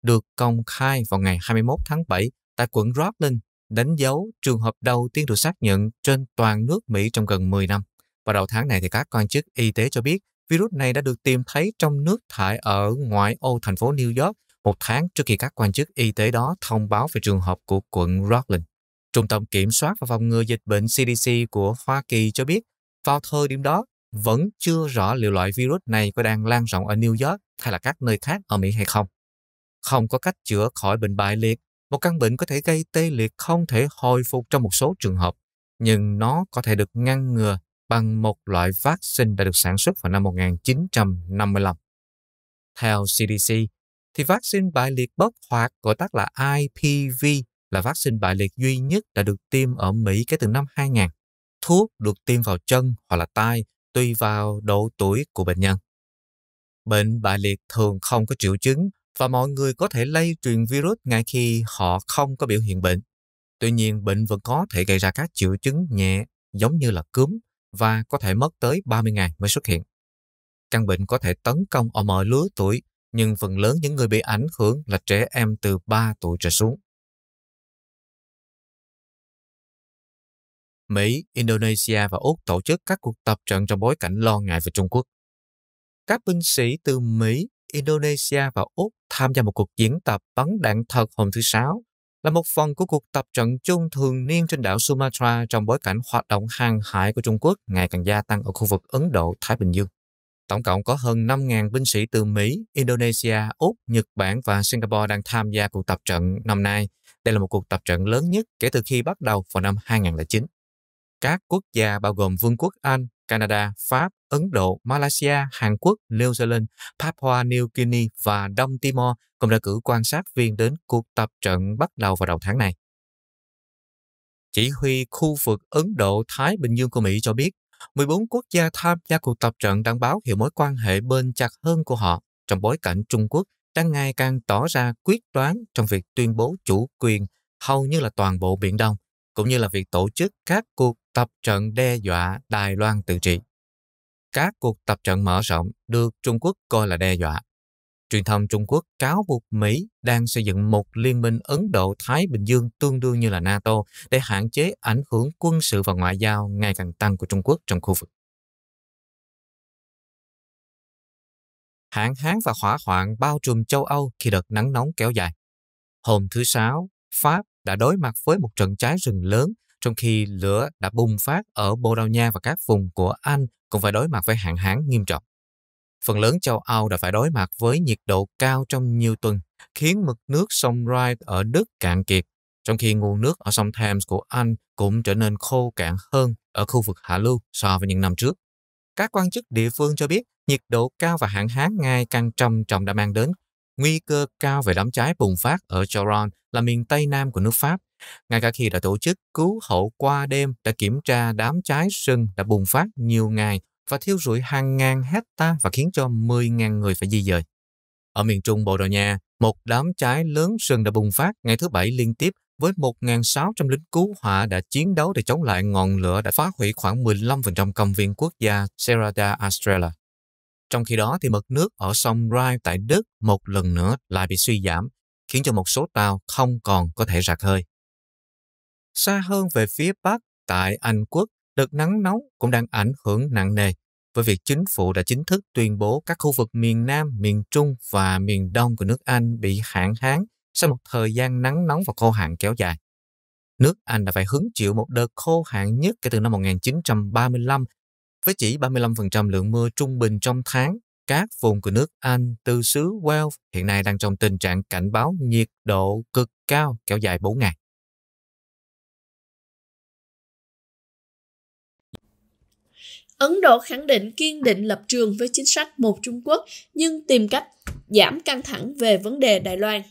được công khai vào ngày 21 tháng 7 tại quận Rockland đánh dấu trường hợp đầu tiên được xác nhận trên toàn nước Mỹ trong gần 10 năm. Vào đầu tháng này, thì các quan chức y tế cho biết virus này đã được tìm thấy trong nước thải ở ngoại ô thành phố New York một tháng trước khi các quan chức y tế đó thông báo về trường hợp của quận Rockland. Trung tâm Kiểm soát và Phòng ngừa Dịch bệnh CDC của Hoa Kỳ cho biết, vào thời điểm đó, vẫn chưa rõ liệu loại virus này có đang lan rộng ở New York hay là các nơi khác ở Mỹ hay không. Không có cách chữa khỏi bệnh bại liệt, một căn bệnh có thể gây tê liệt không thể hồi phục trong một số trường hợp, nhưng nó có thể được ngăn ngừa bằng một loại vaccine đã được sản xuất vào năm 1955. Theo CDC, thì vaccine bại liệt bất hoạt gọi tắt là IPV là vaccine bại liệt duy nhất đã được tiêm ở Mỹ kể từ năm 2000. Thuốc được tiêm vào chân hoặc là tai tùy vào độ tuổi của bệnh nhân. Bệnh bại liệt thường không có triệu chứng và mọi người có thể lây truyền virus ngay khi họ không có biểu hiện bệnh. Tuy nhiên, bệnh vẫn có thể gây ra các triệu chứng nhẹ giống như là cúm và có thể mất tới 30 ngày mới xuất hiện. Căn bệnh có thể tấn công ở mọi lứa tuổi, nhưng phần lớn những người bị ảnh hưởng là trẻ em từ 3 tuổi trở xuống. Mỹ, Indonesia và Úc tổ chức các cuộc tập trận trong bối cảnh lo ngại về Trung Quốc. Các binh sĩ từ Mỹ, Indonesia và Úc tham gia một cuộc diễn tập bắn đạn thật hôm thứ Sáu là một phần của cuộc tập trận chung thường niên trên đảo Sumatra trong bối cảnh hoạt động hàng hải của Trung Quốc ngày càng gia tăng ở khu vực Ấn Độ-Thái Bình Dương. Tổng cộng có hơn 5.000 binh sĩ từ Mỹ, Indonesia, Úc, Nhật Bản và Singapore đang tham gia cuộc tập trận năm nay. Đây là một cuộc tập trận lớn nhất kể từ khi bắt đầu vào năm 2009 các quốc gia bao gồm Vương quốc Anh, Canada, Pháp, Ấn Độ, Malaysia, Hàn Quốc, New Zealand, Papua New Guinea và Đông Timor cũng đã cử quan sát viên đến cuộc tập trận bắt đầu vào đầu tháng này. Chỉ huy khu vực Ấn Độ-Thái Bình Dương của Mỹ cho biết, 14 quốc gia tham gia cuộc tập trận đang báo hiệu mối quan hệ bên chặt hơn của họ trong bối cảnh Trung Quốc đang ngày càng tỏ ra quyết đoán trong việc tuyên bố chủ quyền hầu như là toàn bộ Biển Đông cũng như là việc tổ chức các cuộc tập trận đe dọa Đài Loan tự trị. Các cuộc tập trận mở rộng được Trung Quốc coi là đe dọa. Truyền thông Trung Quốc cáo buộc Mỹ đang xây dựng một liên minh Ấn Độ-Thái Bình Dương tương đương như là NATO để hạn chế ảnh hưởng quân sự và ngoại giao ngày càng tăng của Trung Quốc trong khu vực. Hạn hán và hỏa hoạn bao trùm châu Âu khi đợt nắng nóng kéo dài. Hôm thứ Sáu, Pháp đã đối mặt với một trận cháy rừng lớn trong khi lửa đã bùng phát ở Bồ Đào Nha và các vùng của Anh cũng phải đối mặt với hạn hán nghiêm trọng. Phần lớn châu Âu đã phải đối mặt với nhiệt độ cao trong nhiều tuần, khiến mực nước sông Rhine ở Đức cạn kiệt, trong khi nguồn nước ở sông Thames của Anh cũng trở nên khô cạn hơn ở khu vực hạ lưu so với những năm trước. Các quan chức địa phương cho biết nhiệt độ cao và hạn hán ngày càng trầm trọng đã mang đến nguy cơ cao về đám cháy bùng phát ở Choron là miền Tây Nam của nước Pháp. Ngay cả khi đã tổ chức cứu hộ qua đêm đã kiểm tra đám cháy sừng đã bùng phát nhiều ngày và thiêu rụi hàng ngàn hecta và khiến cho 10.000 người phải di dời. Ở miền Trung Bồ Đào Nha, một đám cháy lớn sừng đã bùng phát ngày thứ Bảy liên tiếp với 1.600 lính cứu hỏa đã chiến đấu để chống lại ngọn lửa đã phá hủy khoảng 15% công viên quốc gia Serrada Estrella. Trong khi đó thì mực nước ở sông Rhine tại Đức một lần nữa lại bị suy giảm, khiến cho một số tàu không còn có thể ra hơi Xa hơn về phía Bắc, tại Anh Quốc, đợt nắng nóng cũng đang ảnh hưởng nặng nề với việc chính phủ đã chính thức tuyên bố các khu vực miền Nam, miền Trung và miền Đông của nước Anh bị hạn hán sau một thời gian nắng nóng và khô hạn kéo dài. Nước Anh đã phải hứng chịu một đợt khô hạn nhất kể từ năm 1935 với chỉ 35% lượng mưa trung bình trong tháng, các vùng của nước Anh từ xứ Wales hiện nay đang trong tình trạng cảnh báo nhiệt độ cực cao kéo dài 4 ngày. Ấn Độ khẳng định kiên định lập trường với chính sách một Trung Quốc nhưng tìm cách giảm căng thẳng về vấn đề Đài Loan.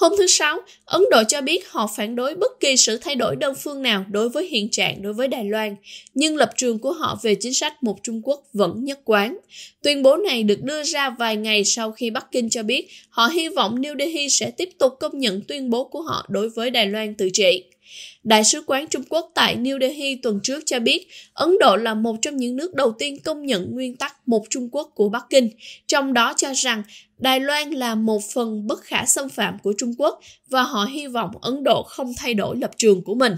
Hôm thứ Sáu, Ấn Độ cho biết họ phản đối bất kỳ sự thay đổi đơn phương nào đối với hiện trạng đối với Đài Loan, nhưng lập trường của họ về chính sách một Trung Quốc vẫn nhất quán. Tuyên bố này được đưa ra vài ngày sau khi Bắc Kinh cho biết họ hy vọng New Delhi sẽ tiếp tục công nhận tuyên bố của họ đối với Đài Loan tự trị. Đại sứ quán Trung Quốc tại New Delhi tuần trước cho biết Ấn Độ là một trong những nước đầu tiên công nhận nguyên tắc một Trung Quốc của Bắc Kinh, trong đó cho rằng Đài Loan là một phần bất khả xâm phạm của Trung Trung Quốc và họ hy vọng Ấn Độ không thay đổi lập trường của mình.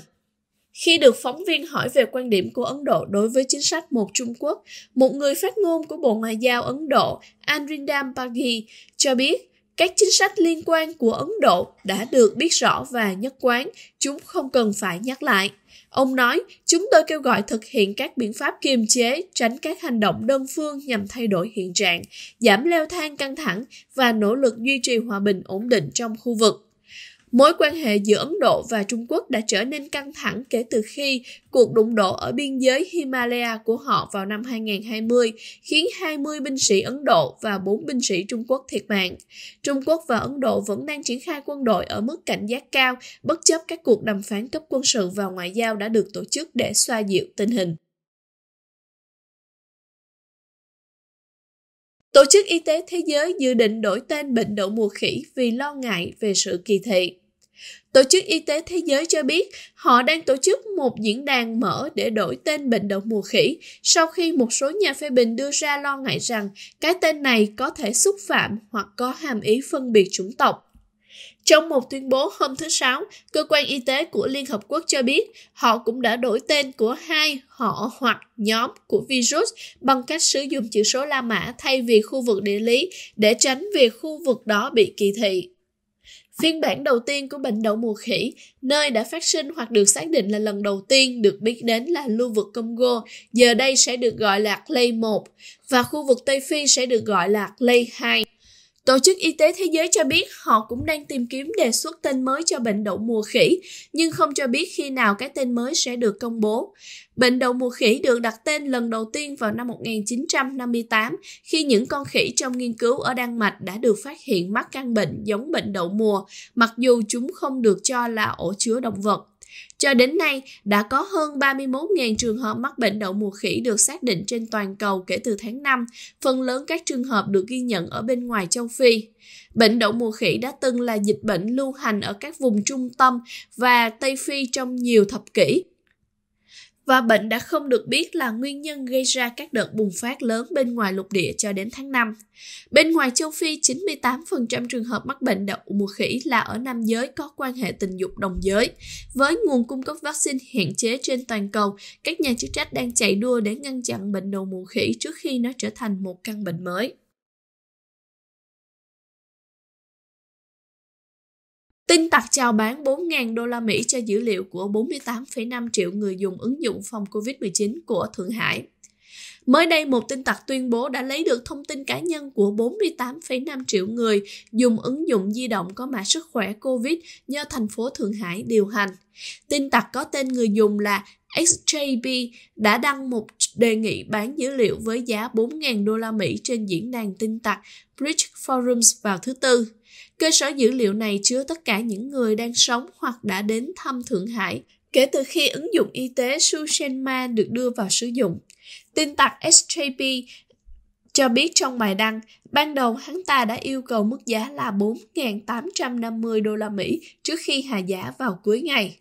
Khi được phóng viên hỏi về quan điểm của Ấn Độ đối với chính sách một Trung Quốc, một người phát ngôn của Bộ Ngoại giao Ấn Độ Anrindam Baghi cho biết các chính sách liên quan của Ấn Độ đã được biết rõ và nhất quán, chúng không cần phải nhắc lại. Ông nói, chúng tôi kêu gọi thực hiện các biện pháp kiềm chế, tránh các hành động đơn phương nhằm thay đổi hiện trạng, giảm leo thang căng thẳng và nỗ lực duy trì hòa bình ổn định trong khu vực. Mối quan hệ giữa Ấn Độ và Trung Quốc đã trở nên căng thẳng kể từ khi cuộc đụng độ ở biên giới Himalaya của họ vào năm 2020 khiến 20 binh sĩ Ấn Độ và 4 binh sĩ Trung Quốc thiệt mạng. Trung Quốc và Ấn Độ vẫn đang triển khai quân đội ở mức cảnh giác cao bất chấp các cuộc đàm phán cấp quân sự và ngoại giao đã được tổ chức để xoa dịu tình hình. Tổ chức Y tế Thế giới dự định đổi tên bệnh đậu mùa khỉ vì lo ngại về sự kỳ thị. Tổ chức Y tế Thế giới cho biết họ đang tổ chức một diễn đàn mở để đổi tên bệnh đậu mùa khỉ sau khi một số nhà phê bình đưa ra lo ngại rằng cái tên này có thể xúc phạm hoặc có hàm ý phân biệt chủng tộc. Trong một tuyên bố hôm thứ Sáu, cơ quan y tế của Liên Hợp Quốc cho biết họ cũng đã đổi tên của hai họ hoặc nhóm của virus bằng cách sử dụng chữ số La Mã thay vì khu vực địa lý để tránh việc khu vực đó bị kỳ thị phiên bản đầu tiên của bệnh đậu mùa khỉ, nơi đã phát sinh hoặc được xác định là lần đầu tiên được biết đến là lưu vực Congo, giờ đây sẽ được gọi là Clay 1 và khu vực Tây Phi sẽ được gọi là Clay 2. Tổ chức Y tế Thế giới cho biết họ cũng đang tìm kiếm đề xuất tên mới cho bệnh đậu mùa khỉ, nhưng không cho biết khi nào cái tên mới sẽ được công bố. Bệnh đậu mùa khỉ được đặt tên lần đầu tiên vào năm 1958 khi những con khỉ trong nghiên cứu ở Đan Mạch đã được phát hiện mắc căn bệnh giống bệnh đậu mùa, mặc dù chúng không được cho là ổ chứa động vật. Cho đến nay, đã có hơn 31.000 trường hợp mắc bệnh đậu mùa khỉ được xác định trên toàn cầu kể từ tháng 5, phần lớn các trường hợp được ghi nhận ở bên ngoài châu Phi. Bệnh đậu mùa khỉ đã từng là dịch bệnh lưu hành ở các vùng trung tâm và Tây Phi trong nhiều thập kỷ, và bệnh đã không được biết là nguyên nhân gây ra các đợt bùng phát lớn bên ngoài lục địa cho đến tháng 5. Bên ngoài châu Phi, 98% trường hợp mắc bệnh đậu mùa khỉ là ở nam giới có quan hệ tình dục đồng giới. Với nguồn cung cấp vaccine hạn chế trên toàn cầu, các nhà chức trách đang chạy đua để ngăn chặn bệnh đậu mùa khỉ trước khi nó trở thành một căn bệnh mới. Tin tặc chào bán 4.000 đô la Mỹ cho dữ liệu của 48,5 triệu người dùng ứng dụng phòng COVID-19 của Thượng Hải. Mới đây, một tin tặc tuyên bố đã lấy được thông tin cá nhân của 48,5 triệu người dùng ứng dụng di động có mã sức khỏe COVID do thành phố Thượng Hải điều hành. Tin tặc có tên người dùng là XJB đã đăng một đề nghị bán dữ liệu với giá 4.000 đô la Mỹ trên diễn đàn tin tặc Bridge Forums vào thứ Tư. Cơ sở dữ liệu này chứa tất cả những người đang sống hoặc đã đến thăm Thượng Hải kể từ khi ứng dụng y tế Sushenma được đưa vào sử dụng. Tin tặc SJP cho biết trong bài đăng, ban đầu hắn ta đã yêu cầu mức giá là 4.850 đô la Mỹ trước khi hạ giá vào cuối ngày.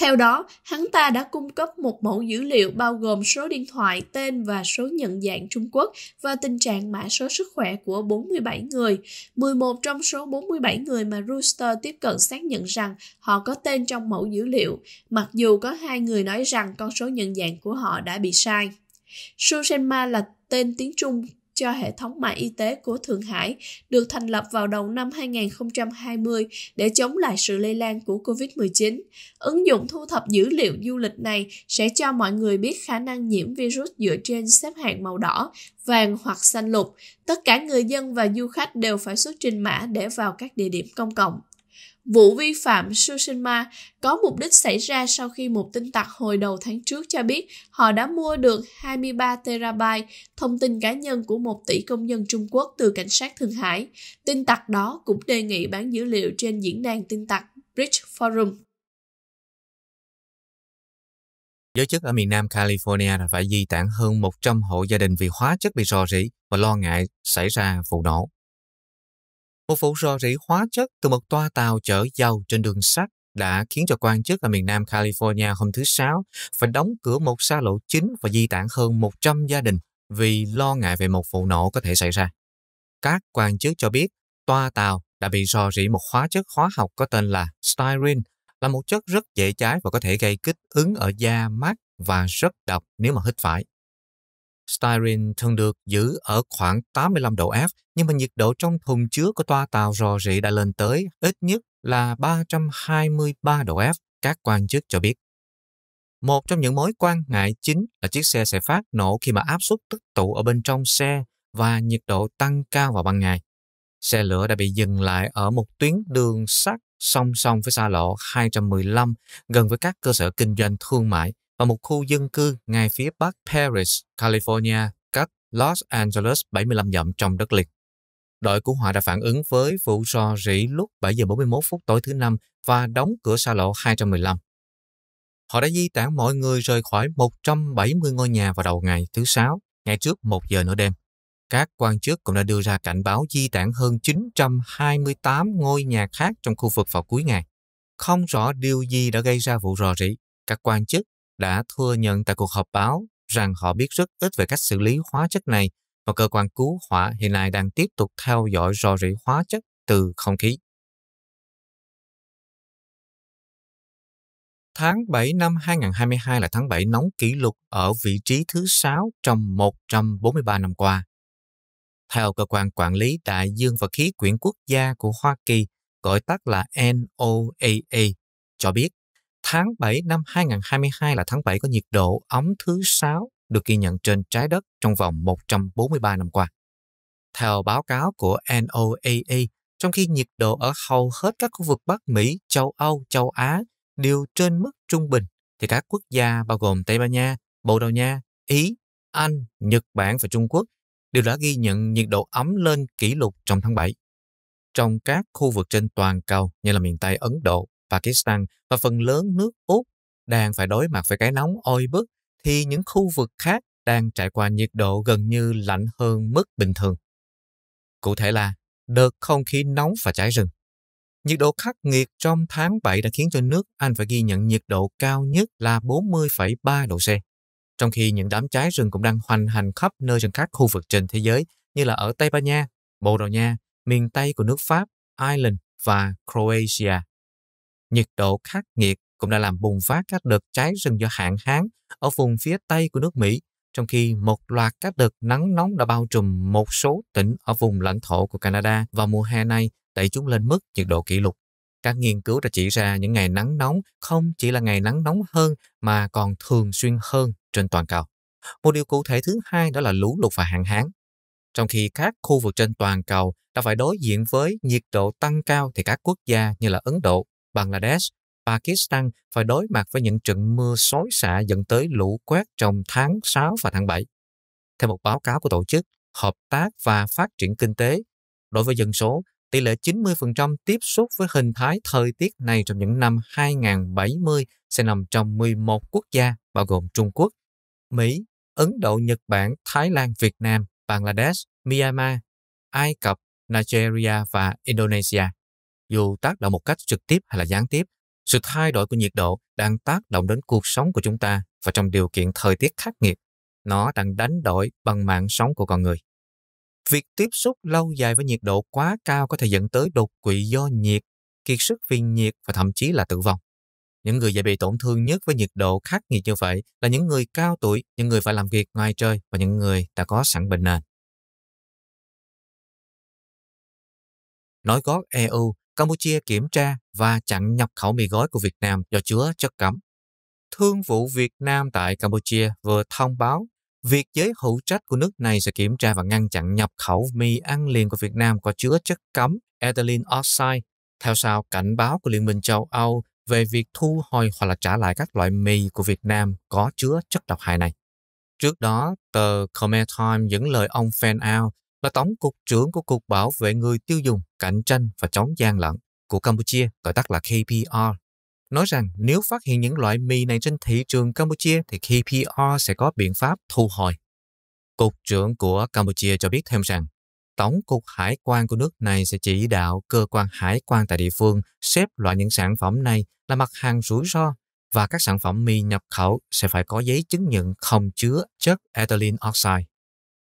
Theo đó, hắn ta đã cung cấp một mẫu dữ liệu bao gồm số điện thoại, tên và số nhận dạng Trung Quốc và tình trạng mã số sức khỏe của 47 người. 11 trong số 47 người mà Rooster tiếp cận xác nhận rằng họ có tên trong mẫu dữ liệu, mặc dù có hai người nói rằng con số nhận dạng của họ đã bị sai. Su Shenma là tên tiếng Trung cho hệ thống mạng y tế của Thượng Hải được thành lập vào đầu năm 2020 để chống lại sự lây lan của COVID-19. Ứng dụng thu thập dữ liệu du lịch này sẽ cho mọi người biết khả năng nhiễm virus dựa trên xếp hạng màu đỏ, vàng hoặc xanh lục. Tất cả người dân và du khách đều phải xuất trình mã để vào các địa điểm công cộng. Vụ vi phạm Tsushima có mục đích xảy ra sau khi một tin tặc hồi đầu tháng trước cho biết họ đã mua được 23 terabyte thông tin cá nhân của một tỷ công dân Trung Quốc từ cảnh sát Thượng Hải. Tin tặc đó cũng đề nghị bán dữ liệu trên diễn đàn tin tặc Bridge Forum. Giới chức ở miền Nam California đã phải di tản hơn 100 hộ gia đình vì hóa chất bị rò rỉ và lo ngại xảy ra vụ nổ. Một vụ rò rỉ hóa chất từ một toa tàu chở dầu trên đường sắt đã khiến cho quan chức ở miền Nam California hôm thứ Sáu phải đóng cửa một xa lộ chính và di tản hơn 100 gia đình vì lo ngại về một vụ nổ có thể xảy ra. Các quan chức cho biết toa tàu đã bị rò rỉ một hóa chất hóa học có tên là styrene, là một chất rất dễ cháy và có thể gây kích ứng ở da, mắt và rất độc nếu mà hít phải. Styrene thường được giữ ở khoảng 85 độ F, nhưng mà nhiệt độ trong thùng chứa của toa tàu rò rỉ đã lên tới ít nhất là 323 độ F, các quan chức cho biết. Một trong những mối quan ngại chính là chiếc xe sẽ phát nổ khi mà áp suất tích tụ ở bên trong xe và nhiệt độ tăng cao vào ban ngày. Xe lửa đã bị dừng lại ở một tuyến đường sắt song song với xa lộ 215 gần với các cơ sở kinh doanh thương mại và một khu dân cư ngay phía bắc Paris, California, cách Los Angeles 75 dặm trong đất liền. Đội cứu hỏa đã phản ứng với vụ rò rỉ lúc 7 giờ 41 phút tối thứ năm và đóng cửa xa lộ 215. Họ đã di tản mọi người rời khỏi 170 ngôi nhà vào đầu ngày thứ Sáu, ngay trước 1 giờ nửa đêm. Các quan chức cũng đã đưa ra cảnh báo di tản hơn 928 ngôi nhà khác trong khu vực vào cuối ngày. Không rõ điều gì đã gây ra vụ rò rỉ, các quan chức đã thừa nhận tại cuộc họp báo rằng họ biết rất ít về cách xử lý hóa chất này và cơ quan cứu hỏa hiện nay đang tiếp tục theo dõi rò rỉ hóa chất từ không khí. Tháng 7 năm 2022 là tháng 7 nóng kỷ lục ở vị trí thứ 6 trong 143 năm qua. Theo cơ quan quản lý đại dương và khí quyển quốc gia của Hoa Kỳ, gọi tắt là NOAA, cho biết tháng 7 năm 2022 là tháng 7 có nhiệt độ ấm thứ 6 được ghi nhận trên trái đất trong vòng 143 năm qua. Theo báo cáo của NOAA, trong khi nhiệt độ ở hầu hết các khu vực Bắc Mỹ, châu Âu, châu Á đều trên mức trung bình, thì các quốc gia bao gồm Tây Ban Nha, Bồ Đào Nha, Ý, Anh, Nhật Bản và Trung Quốc đều đã ghi nhận nhiệt độ ấm lên kỷ lục trong tháng 7. Trong các khu vực trên toàn cầu như là miền Tây Ấn Độ, Pakistan và phần lớn nước Úc đang phải đối mặt với cái nóng oi bức thì những khu vực khác đang trải qua nhiệt độ gần như lạnh hơn mức bình thường. Cụ thể là đợt không khí nóng và cháy rừng. Nhiệt độ khắc nghiệt trong tháng 7 đã khiến cho nước Anh phải ghi nhận nhiệt độ cao nhất là 40,3 độ C. Trong khi những đám cháy rừng cũng đang hoành hành khắp nơi trên các khu vực trên thế giới như là ở Tây Ban Nha, Bồ Đào Nha, miền Tây của nước Pháp, Ireland và Croatia nhiệt độ khắc nghiệt cũng đã làm bùng phát các đợt cháy rừng do hạn hán ở vùng phía Tây của nước Mỹ, trong khi một loạt các đợt nắng nóng đã bao trùm một số tỉnh ở vùng lãnh thổ của Canada vào mùa hè này đẩy chúng lên mức nhiệt độ kỷ lục. Các nghiên cứu đã chỉ ra những ngày nắng nóng không chỉ là ngày nắng nóng hơn mà còn thường xuyên hơn trên toàn cầu. Một điều cụ thể thứ hai đó là lũ lụt và hạn hán. Trong khi các khu vực trên toàn cầu đã phải đối diện với nhiệt độ tăng cao thì các quốc gia như là Ấn Độ, Bangladesh, Pakistan phải đối mặt với những trận mưa xối xả dẫn tới lũ quét trong tháng 6 và tháng 7. Theo một báo cáo của Tổ chức Hợp tác và Phát triển Kinh tế, đối với dân số, tỷ lệ 90% tiếp xúc với hình thái thời tiết này trong những năm 2070 sẽ nằm trong 11 quốc gia bao gồm Trung Quốc, Mỹ, Ấn Độ, Nhật Bản, Thái Lan, Việt Nam, Bangladesh, Myanmar, Ai Cập, Nigeria và Indonesia dù tác động một cách trực tiếp hay là gián tiếp, sự thay đổi của nhiệt độ đang tác động đến cuộc sống của chúng ta và trong điều kiện thời tiết khắc nghiệt, nó đang đánh đổi bằng mạng sống của con người. Việc tiếp xúc lâu dài với nhiệt độ quá cao có thể dẫn tới đột quỵ do nhiệt, kiệt sức vì nhiệt và thậm chí là tử vong. Những người dễ bị tổn thương nhất với nhiệt độ khắc nghiệt như vậy là những người cao tuổi, những người phải làm việc ngoài trời và những người đã có sẵn bệnh nền. Nói gót EU Campuchia kiểm tra và chặn nhập khẩu mì gói của Việt Nam do chứa chất cấm. Thương vụ Việt Nam tại Campuchia vừa thông báo việc giới hữu trách của nước này sẽ kiểm tra và ngăn chặn nhập khẩu mì ăn liền của Việt Nam có chứa chất cấm ethylene oxide theo sau cảnh báo của Liên minh châu Âu về việc thu hồi hoặc là trả lại các loại mì của Việt Nam có chứa chất độc hại này. Trước đó, tờ Khmer Time dẫn lời ông Fan Ao, là Tổng cục trưởng của Cục Bảo vệ người tiêu dùng, cạnh tranh và chống gian lận của Campuchia, gọi tắt là KPR, nói rằng nếu phát hiện những loại mì này trên thị trường Campuchia thì KPR sẽ có biện pháp thu hồi. Cục trưởng của Campuchia cho biết thêm rằng, Tổng cục Hải quan của nước này sẽ chỉ đạo cơ quan hải quan tại địa phương xếp loại những sản phẩm này là mặt hàng rủi ro và các sản phẩm mì nhập khẩu sẽ phải có giấy chứng nhận không chứa chất ethylene oxide.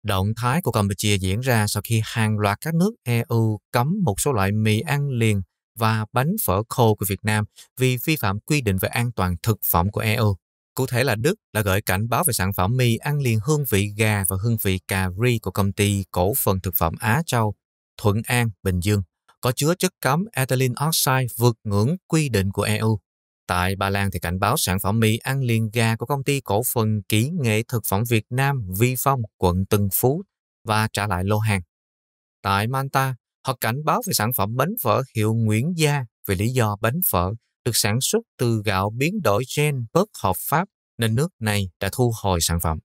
Động thái của Campuchia diễn ra sau khi hàng loạt các nước EU cấm một số loại mì ăn liền và bánh phở khô của Việt Nam vì vi phạm quy định về an toàn thực phẩm của EU. Cụ thể là Đức đã gửi cảnh báo về sản phẩm mì ăn liền hương vị gà và hương vị cà ri của công ty cổ phần thực phẩm Á Châu, Thuận An, Bình Dương, có chứa chất cấm ethylene oxide vượt ngưỡng quy định của EU. Tại Ba Lan thì cảnh báo sản phẩm mì ăn liền gà của công ty cổ phần kỹ nghệ thực phẩm Việt Nam Vi Phong, quận Tân Phú và trả lại lô hàng. Tại Manta, họ cảnh báo về sản phẩm bánh phở hiệu Nguyễn Gia vì lý do bánh phở được sản xuất từ gạo biến đổi gen bất hợp pháp nên nước này đã thu hồi sản phẩm.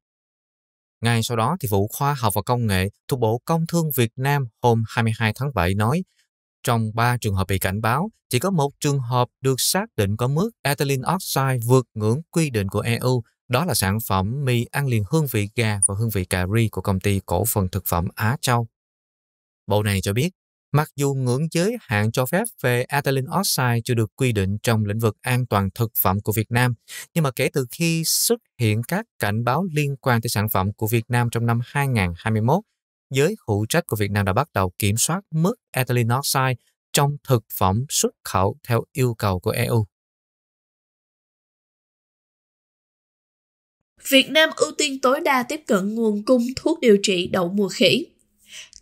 Ngay sau đó, thì vụ khoa học và công nghệ thuộc Bộ Công Thương Việt Nam hôm 22 tháng 7 nói trong 3 trường hợp bị cảnh báo, chỉ có một trường hợp được xác định có mức ethylene oxide vượt ngưỡng quy định của EU, đó là sản phẩm mì ăn liền hương vị gà và hương vị cà ri của công ty cổ phần thực phẩm Á Châu. Bộ này cho biết, mặc dù ngưỡng giới hạn cho phép về ethylene oxide chưa được quy định trong lĩnh vực an toàn thực phẩm của Việt Nam, nhưng mà kể từ khi xuất hiện các cảnh báo liên quan tới sản phẩm của Việt Nam trong năm 2021, giới hữu trách của Việt Nam đã bắt đầu kiểm soát mức ethylene oxide trong thực phẩm xuất khẩu theo yêu cầu của EU. Việt Nam ưu tiên tối đa tiếp cận nguồn cung thuốc điều trị đậu mùa khỉ.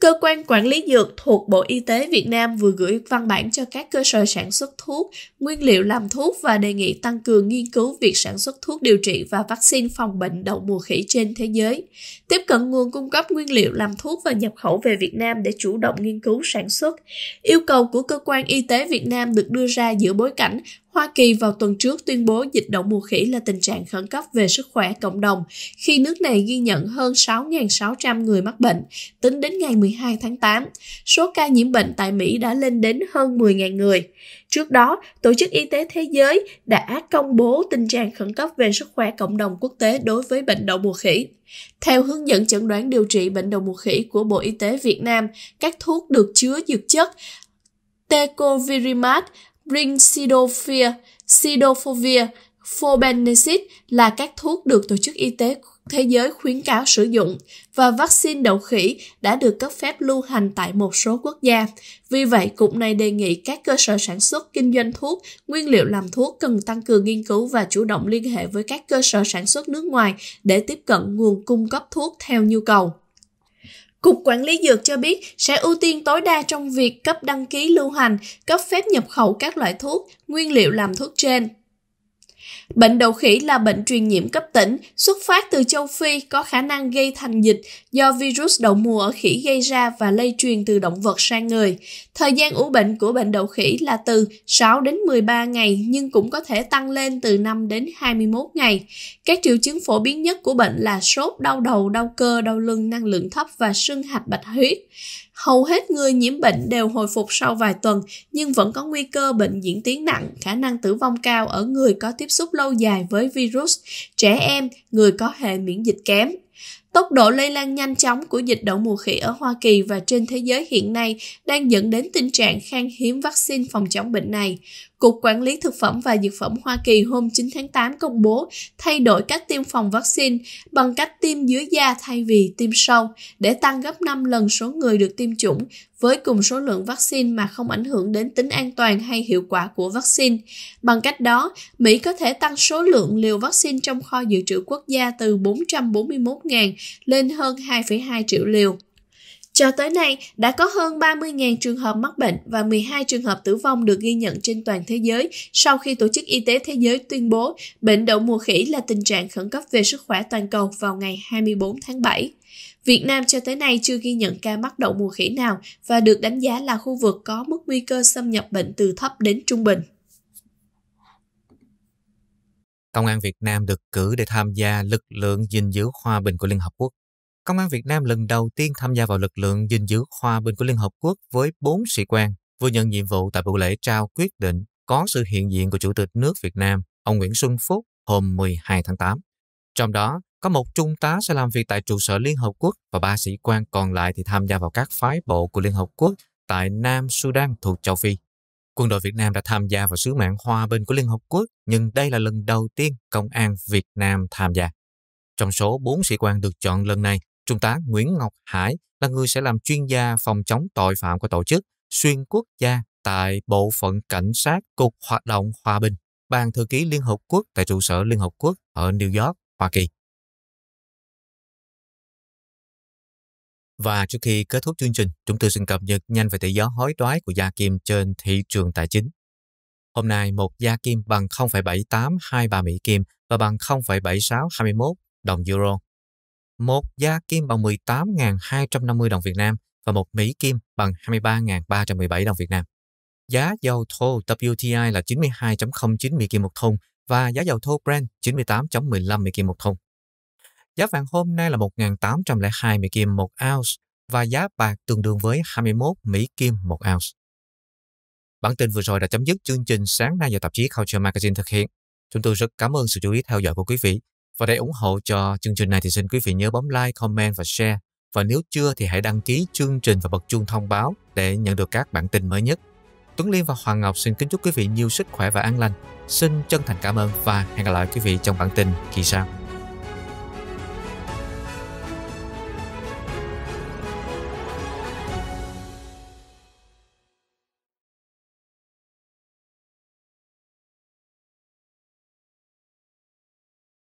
Cơ quan quản lý dược thuộc Bộ Y tế Việt Nam vừa gửi văn bản cho các cơ sở sản xuất thuốc, nguyên liệu làm thuốc và đề nghị tăng cường nghiên cứu việc sản xuất thuốc điều trị và vaccine phòng bệnh đậu mùa khỉ trên thế giới, tiếp cận nguồn cung cấp nguyên liệu làm thuốc và nhập khẩu về Việt Nam để chủ động nghiên cứu sản xuất. Yêu cầu của cơ quan y tế Việt Nam được đưa ra giữa bối cảnh Hoa Kỳ vào tuần trước tuyên bố dịch đậu mùa khỉ là tình trạng khẩn cấp về sức khỏe cộng đồng khi nước này ghi nhận hơn 6.600 người mắc bệnh tính đến ngày 12 tháng 8. Số ca nhiễm bệnh tại Mỹ đã lên đến hơn 10.000 người. Trước đó, Tổ chức Y tế Thế giới đã công bố tình trạng khẩn cấp về sức khỏe cộng đồng quốc tế đối với bệnh đậu mùa khỉ. Theo hướng dẫn chẩn đoán điều trị bệnh đậu mùa khỉ của Bộ Y tế Việt Nam, các thuốc được chứa dược chất Tecovirimat Brincidofovir, Sidofovir, Fobenecid là các thuốc được Tổ chức Y tế Thế giới khuyến cáo sử dụng và vaccine đậu khỉ đã được cấp phép lưu hành tại một số quốc gia. Vì vậy, cục này đề nghị các cơ sở sản xuất, kinh doanh thuốc, nguyên liệu làm thuốc cần tăng cường nghiên cứu và chủ động liên hệ với các cơ sở sản xuất nước ngoài để tiếp cận nguồn cung cấp thuốc theo nhu cầu. Cục Quản lý Dược cho biết sẽ ưu tiên tối đa trong việc cấp đăng ký lưu hành, cấp phép nhập khẩu các loại thuốc, nguyên liệu làm thuốc trên. Bệnh đậu khỉ là bệnh truyền nhiễm cấp tỉnh, xuất phát từ châu Phi có khả năng gây thành dịch do virus đậu mùa ở khỉ gây ra và lây truyền từ động vật sang người. Thời gian ủ bệnh của bệnh đậu khỉ là từ 6 đến 13 ngày nhưng cũng có thể tăng lên từ 5 đến 21 ngày. Các triệu chứng phổ biến nhất của bệnh là sốt, đau đầu, đau cơ, đau lưng, năng lượng thấp và sưng hạch bạch huyết. Hầu hết người nhiễm bệnh đều hồi phục sau vài tuần, nhưng vẫn có nguy cơ bệnh diễn tiến nặng, khả năng tử vong cao ở người có tiếp xúc lâu dài với virus, trẻ em, người có hệ miễn dịch kém. Tốc độ lây lan nhanh chóng của dịch đậu mùa khỉ ở Hoa Kỳ và trên thế giới hiện nay đang dẫn đến tình trạng khan hiếm vaccine phòng chống bệnh này. Cục Quản lý Thực phẩm và Dược phẩm Hoa Kỳ hôm 9 tháng 8 công bố thay đổi cách tiêm phòng vaccine bằng cách tiêm dưới da thay vì tiêm sâu để tăng gấp 5 lần số người được tiêm chủng với cùng số lượng vaccine mà không ảnh hưởng đến tính an toàn hay hiệu quả của vaccine. Bằng cách đó, Mỹ có thể tăng số lượng liều vaccine trong kho dự trữ quốc gia từ 441.000 lên hơn 2,2 triệu liều. Cho tới nay, đã có hơn 30.000 trường hợp mắc bệnh và 12 trường hợp tử vong được ghi nhận trên toàn thế giới sau khi Tổ chức Y tế Thế giới tuyên bố bệnh đậu mùa khỉ là tình trạng khẩn cấp về sức khỏe toàn cầu vào ngày 24 tháng 7. Việt Nam cho tới nay chưa ghi nhận ca mắc đậu mùa khỉ nào và được đánh giá là khu vực có mức nguy cơ xâm nhập bệnh từ thấp đến trung bình. Công an Việt Nam được cử để tham gia lực lượng gìn giữ hòa bình của Liên Hợp Quốc Công an Việt Nam lần đầu tiên tham gia vào lực lượng gìn giữ hòa bình của Liên Hợp Quốc với 4 sĩ quan, vừa nhận nhiệm vụ tại buổi lễ trao quyết định có sự hiện diện của Chủ tịch nước Việt Nam, ông Nguyễn Xuân Phúc, hôm 12 tháng 8. Trong đó, có một trung tá sẽ làm việc tại trụ sở Liên Hợp Quốc và ba sĩ quan còn lại thì tham gia vào các phái bộ của Liên Hợp Quốc tại Nam Sudan thuộc châu Phi. Quân đội Việt Nam đã tham gia vào sứ mạng hòa bình của Liên Hợp Quốc, nhưng đây là lần đầu tiên Công an Việt Nam tham gia. Trong số 4 sĩ quan được chọn lần này, Trung tá Nguyễn Ngọc Hải là người sẽ làm chuyên gia phòng chống tội phạm của tổ chức xuyên quốc gia tại Bộ phận Cảnh sát Cục Hoạt động Hòa bình, Ban Thư ký Liên Hợp Quốc tại trụ sở Liên Hợp Quốc ở New York, Hoa Kỳ. Và trước khi kết thúc chương trình, chúng tôi xin cập nhật nhanh về tỷ giá hối đoái của gia kim trên thị trường tài chính. Hôm nay, một gia kim bằng 0,7823 Mỹ Kim và bằng 0,7621 đồng euro một gia kim bằng 18.250 đồng Việt Nam và một Mỹ kim bằng 23.317 đồng Việt Nam. Giá dầu thô WTI là 92.09 Mỹ kim một thùng và giá dầu thô Brent 98.15 Mỹ kim một thùng. Giá vàng hôm nay là 1.802 Mỹ kim một ounce và giá bạc tương đương với 21 Mỹ kim một ounce. Bản tin vừa rồi đã chấm dứt chương trình sáng nay do tạp chí Culture Magazine thực hiện. Chúng tôi rất cảm ơn sự chú ý theo dõi của quý vị và để ủng hộ cho chương trình này thì xin quý vị nhớ bấm like, comment và share. Và nếu chưa thì hãy đăng ký chương trình và bật chuông thông báo để nhận được các bản tin mới nhất. Tuấn Liên và Hoàng Ngọc xin kính chúc quý vị nhiều sức khỏe và an lành. Xin chân thành cảm ơn và hẹn gặp lại quý vị trong bản tin kỳ sau.